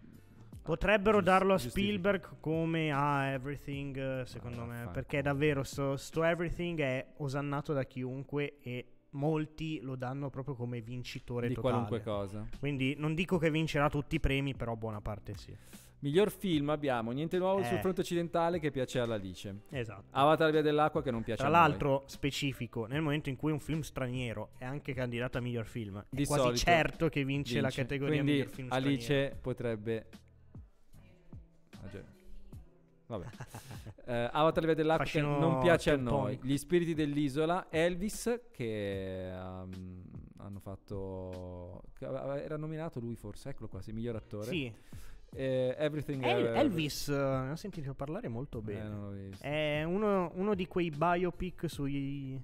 Potrebbero Giust- darlo a Spielberg come a Everything, secondo ah, me, perché davvero sto, sto Everything è osannato da chiunque e molti lo danno proprio come vincitore di totale. qualunque cosa. Quindi non dico che vincerà tutti i premi, però buona parte sì. Miglior film abbiamo Niente nuovo eh. sul fronte occidentale che piace all'Alice. Esatto. Avatar Via dell'acqua che non piace Tra l'altro, specifico, nel momento in cui un film straniero è anche candidato a miglior film, di è quasi certo che vince, vince. la categoria Quindi, miglior film Alice straniero. Alice potrebbe ah, Vabbè. uh, Avatar Live dell'App che non piace a noi. Gli spiriti dell'isola, Elvis che um, hanno fatto... Era nominato lui forse, eccolo qua, sei miglior attore. Sì. Eh, everything El- eh, Elvis, eh, ne ho sentito parlare molto bene. Eh, È uno, uno di quei biopic sui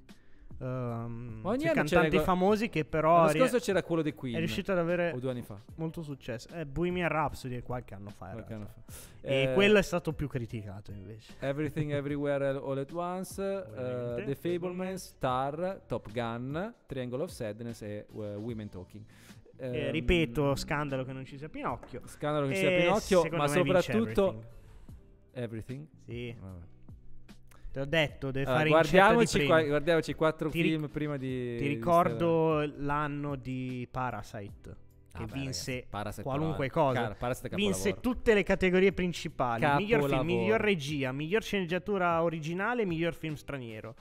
Um, Ma ogni anno cantanti quello... famosi che però. L'anno scorso rie... c'era quello di Queen. È riuscito ad avere. O due anni fa. Molto successo. Eh, Bohemian Rhapsody qualche anno fa. Qualche anno fa. E eh, quello è stato più criticato invece. Everything Everywhere All at Once. Uh, The Fableman, Star, Top Gun, Triangle of Sadness e uh, Women Talking. Eh, ripeto, scandalo che non ci sia Pinocchio. Scandalo che ci sia Pinocchio, ma soprattutto. Everything. everything. Sì. Vabbè. Te l'ho detto, deve allora, fare guardiamoci, qua, guardiamoci quattro ti film prima di. Ti ricordo di l'anno di Parasite. Che ah, vinse beh, qualunque cosa. Car- vinse tutte le categorie principali: capolavoro. miglior film, miglior regia, miglior sceneggiatura originale, miglior film straniero.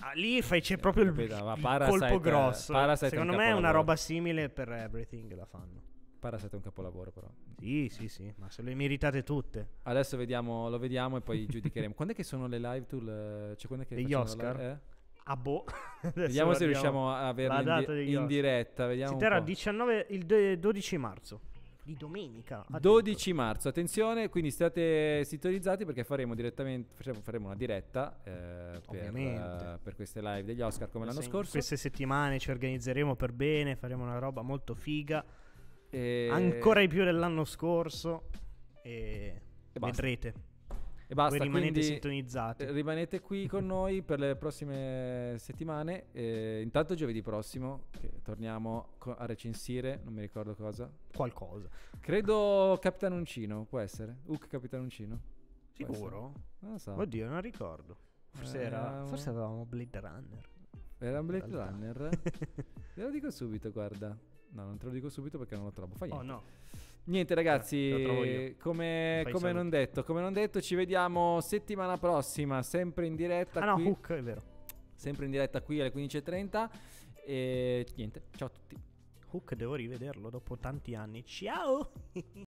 Ah, lì fai, c'è eh, proprio capito, il, il colpo grosso. Parasite Secondo me è una roba simile per Everything la fanno. Parasite è un capolavoro però. Sì, sì, sì, ma se le meritate tutte. Adesso vediamo, lo vediamo e poi giudicheremo. quando è che sono le live tool? Le... Eh, cioè, quando è che Degli Oscar? La... Eh? Ah boh. vediamo se riusciamo a averle in, di... in diretta. Vediamo si terrà 19, il 12 marzo di domenica. 12 marzo, attenzione, quindi state sintonizzati perché faremo direttamente faremo una diretta eh, per, uh, per, queste live degli Oscar come l'anno Se, scorso. Queste settimane ci organizzeremo per bene, faremo una roba molto figa. E... Ancora di più dell'anno scorso. E, e vedrete. E basta, Voi rimanete sintonizzati. Rimanete qui con noi per le prossime settimane. E intanto giovedì prossimo torniamo a recensire, non mi ricordo cosa. Qualcosa. Credo Capitan Uncino, può essere? Hook Capitan Uncino? Sicuro? Non lo so. Oddio, non ricordo. Forse, eh, era... Ehm, forse avevamo Blade Runner. Era un Blade Runner? Ve lo dico subito, guarda. No, non te lo dico subito perché non lo trovo. Fai oh, niente. Oh no. Niente ragazzi, eh, come, come non detto, come non detto, ci vediamo settimana prossima, sempre in diretta. Ah qui, no, Hook, è vero. Sempre in diretta qui alle 15.30. E niente, ciao a tutti. Hook devo rivederlo dopo tanti anni. Ciao!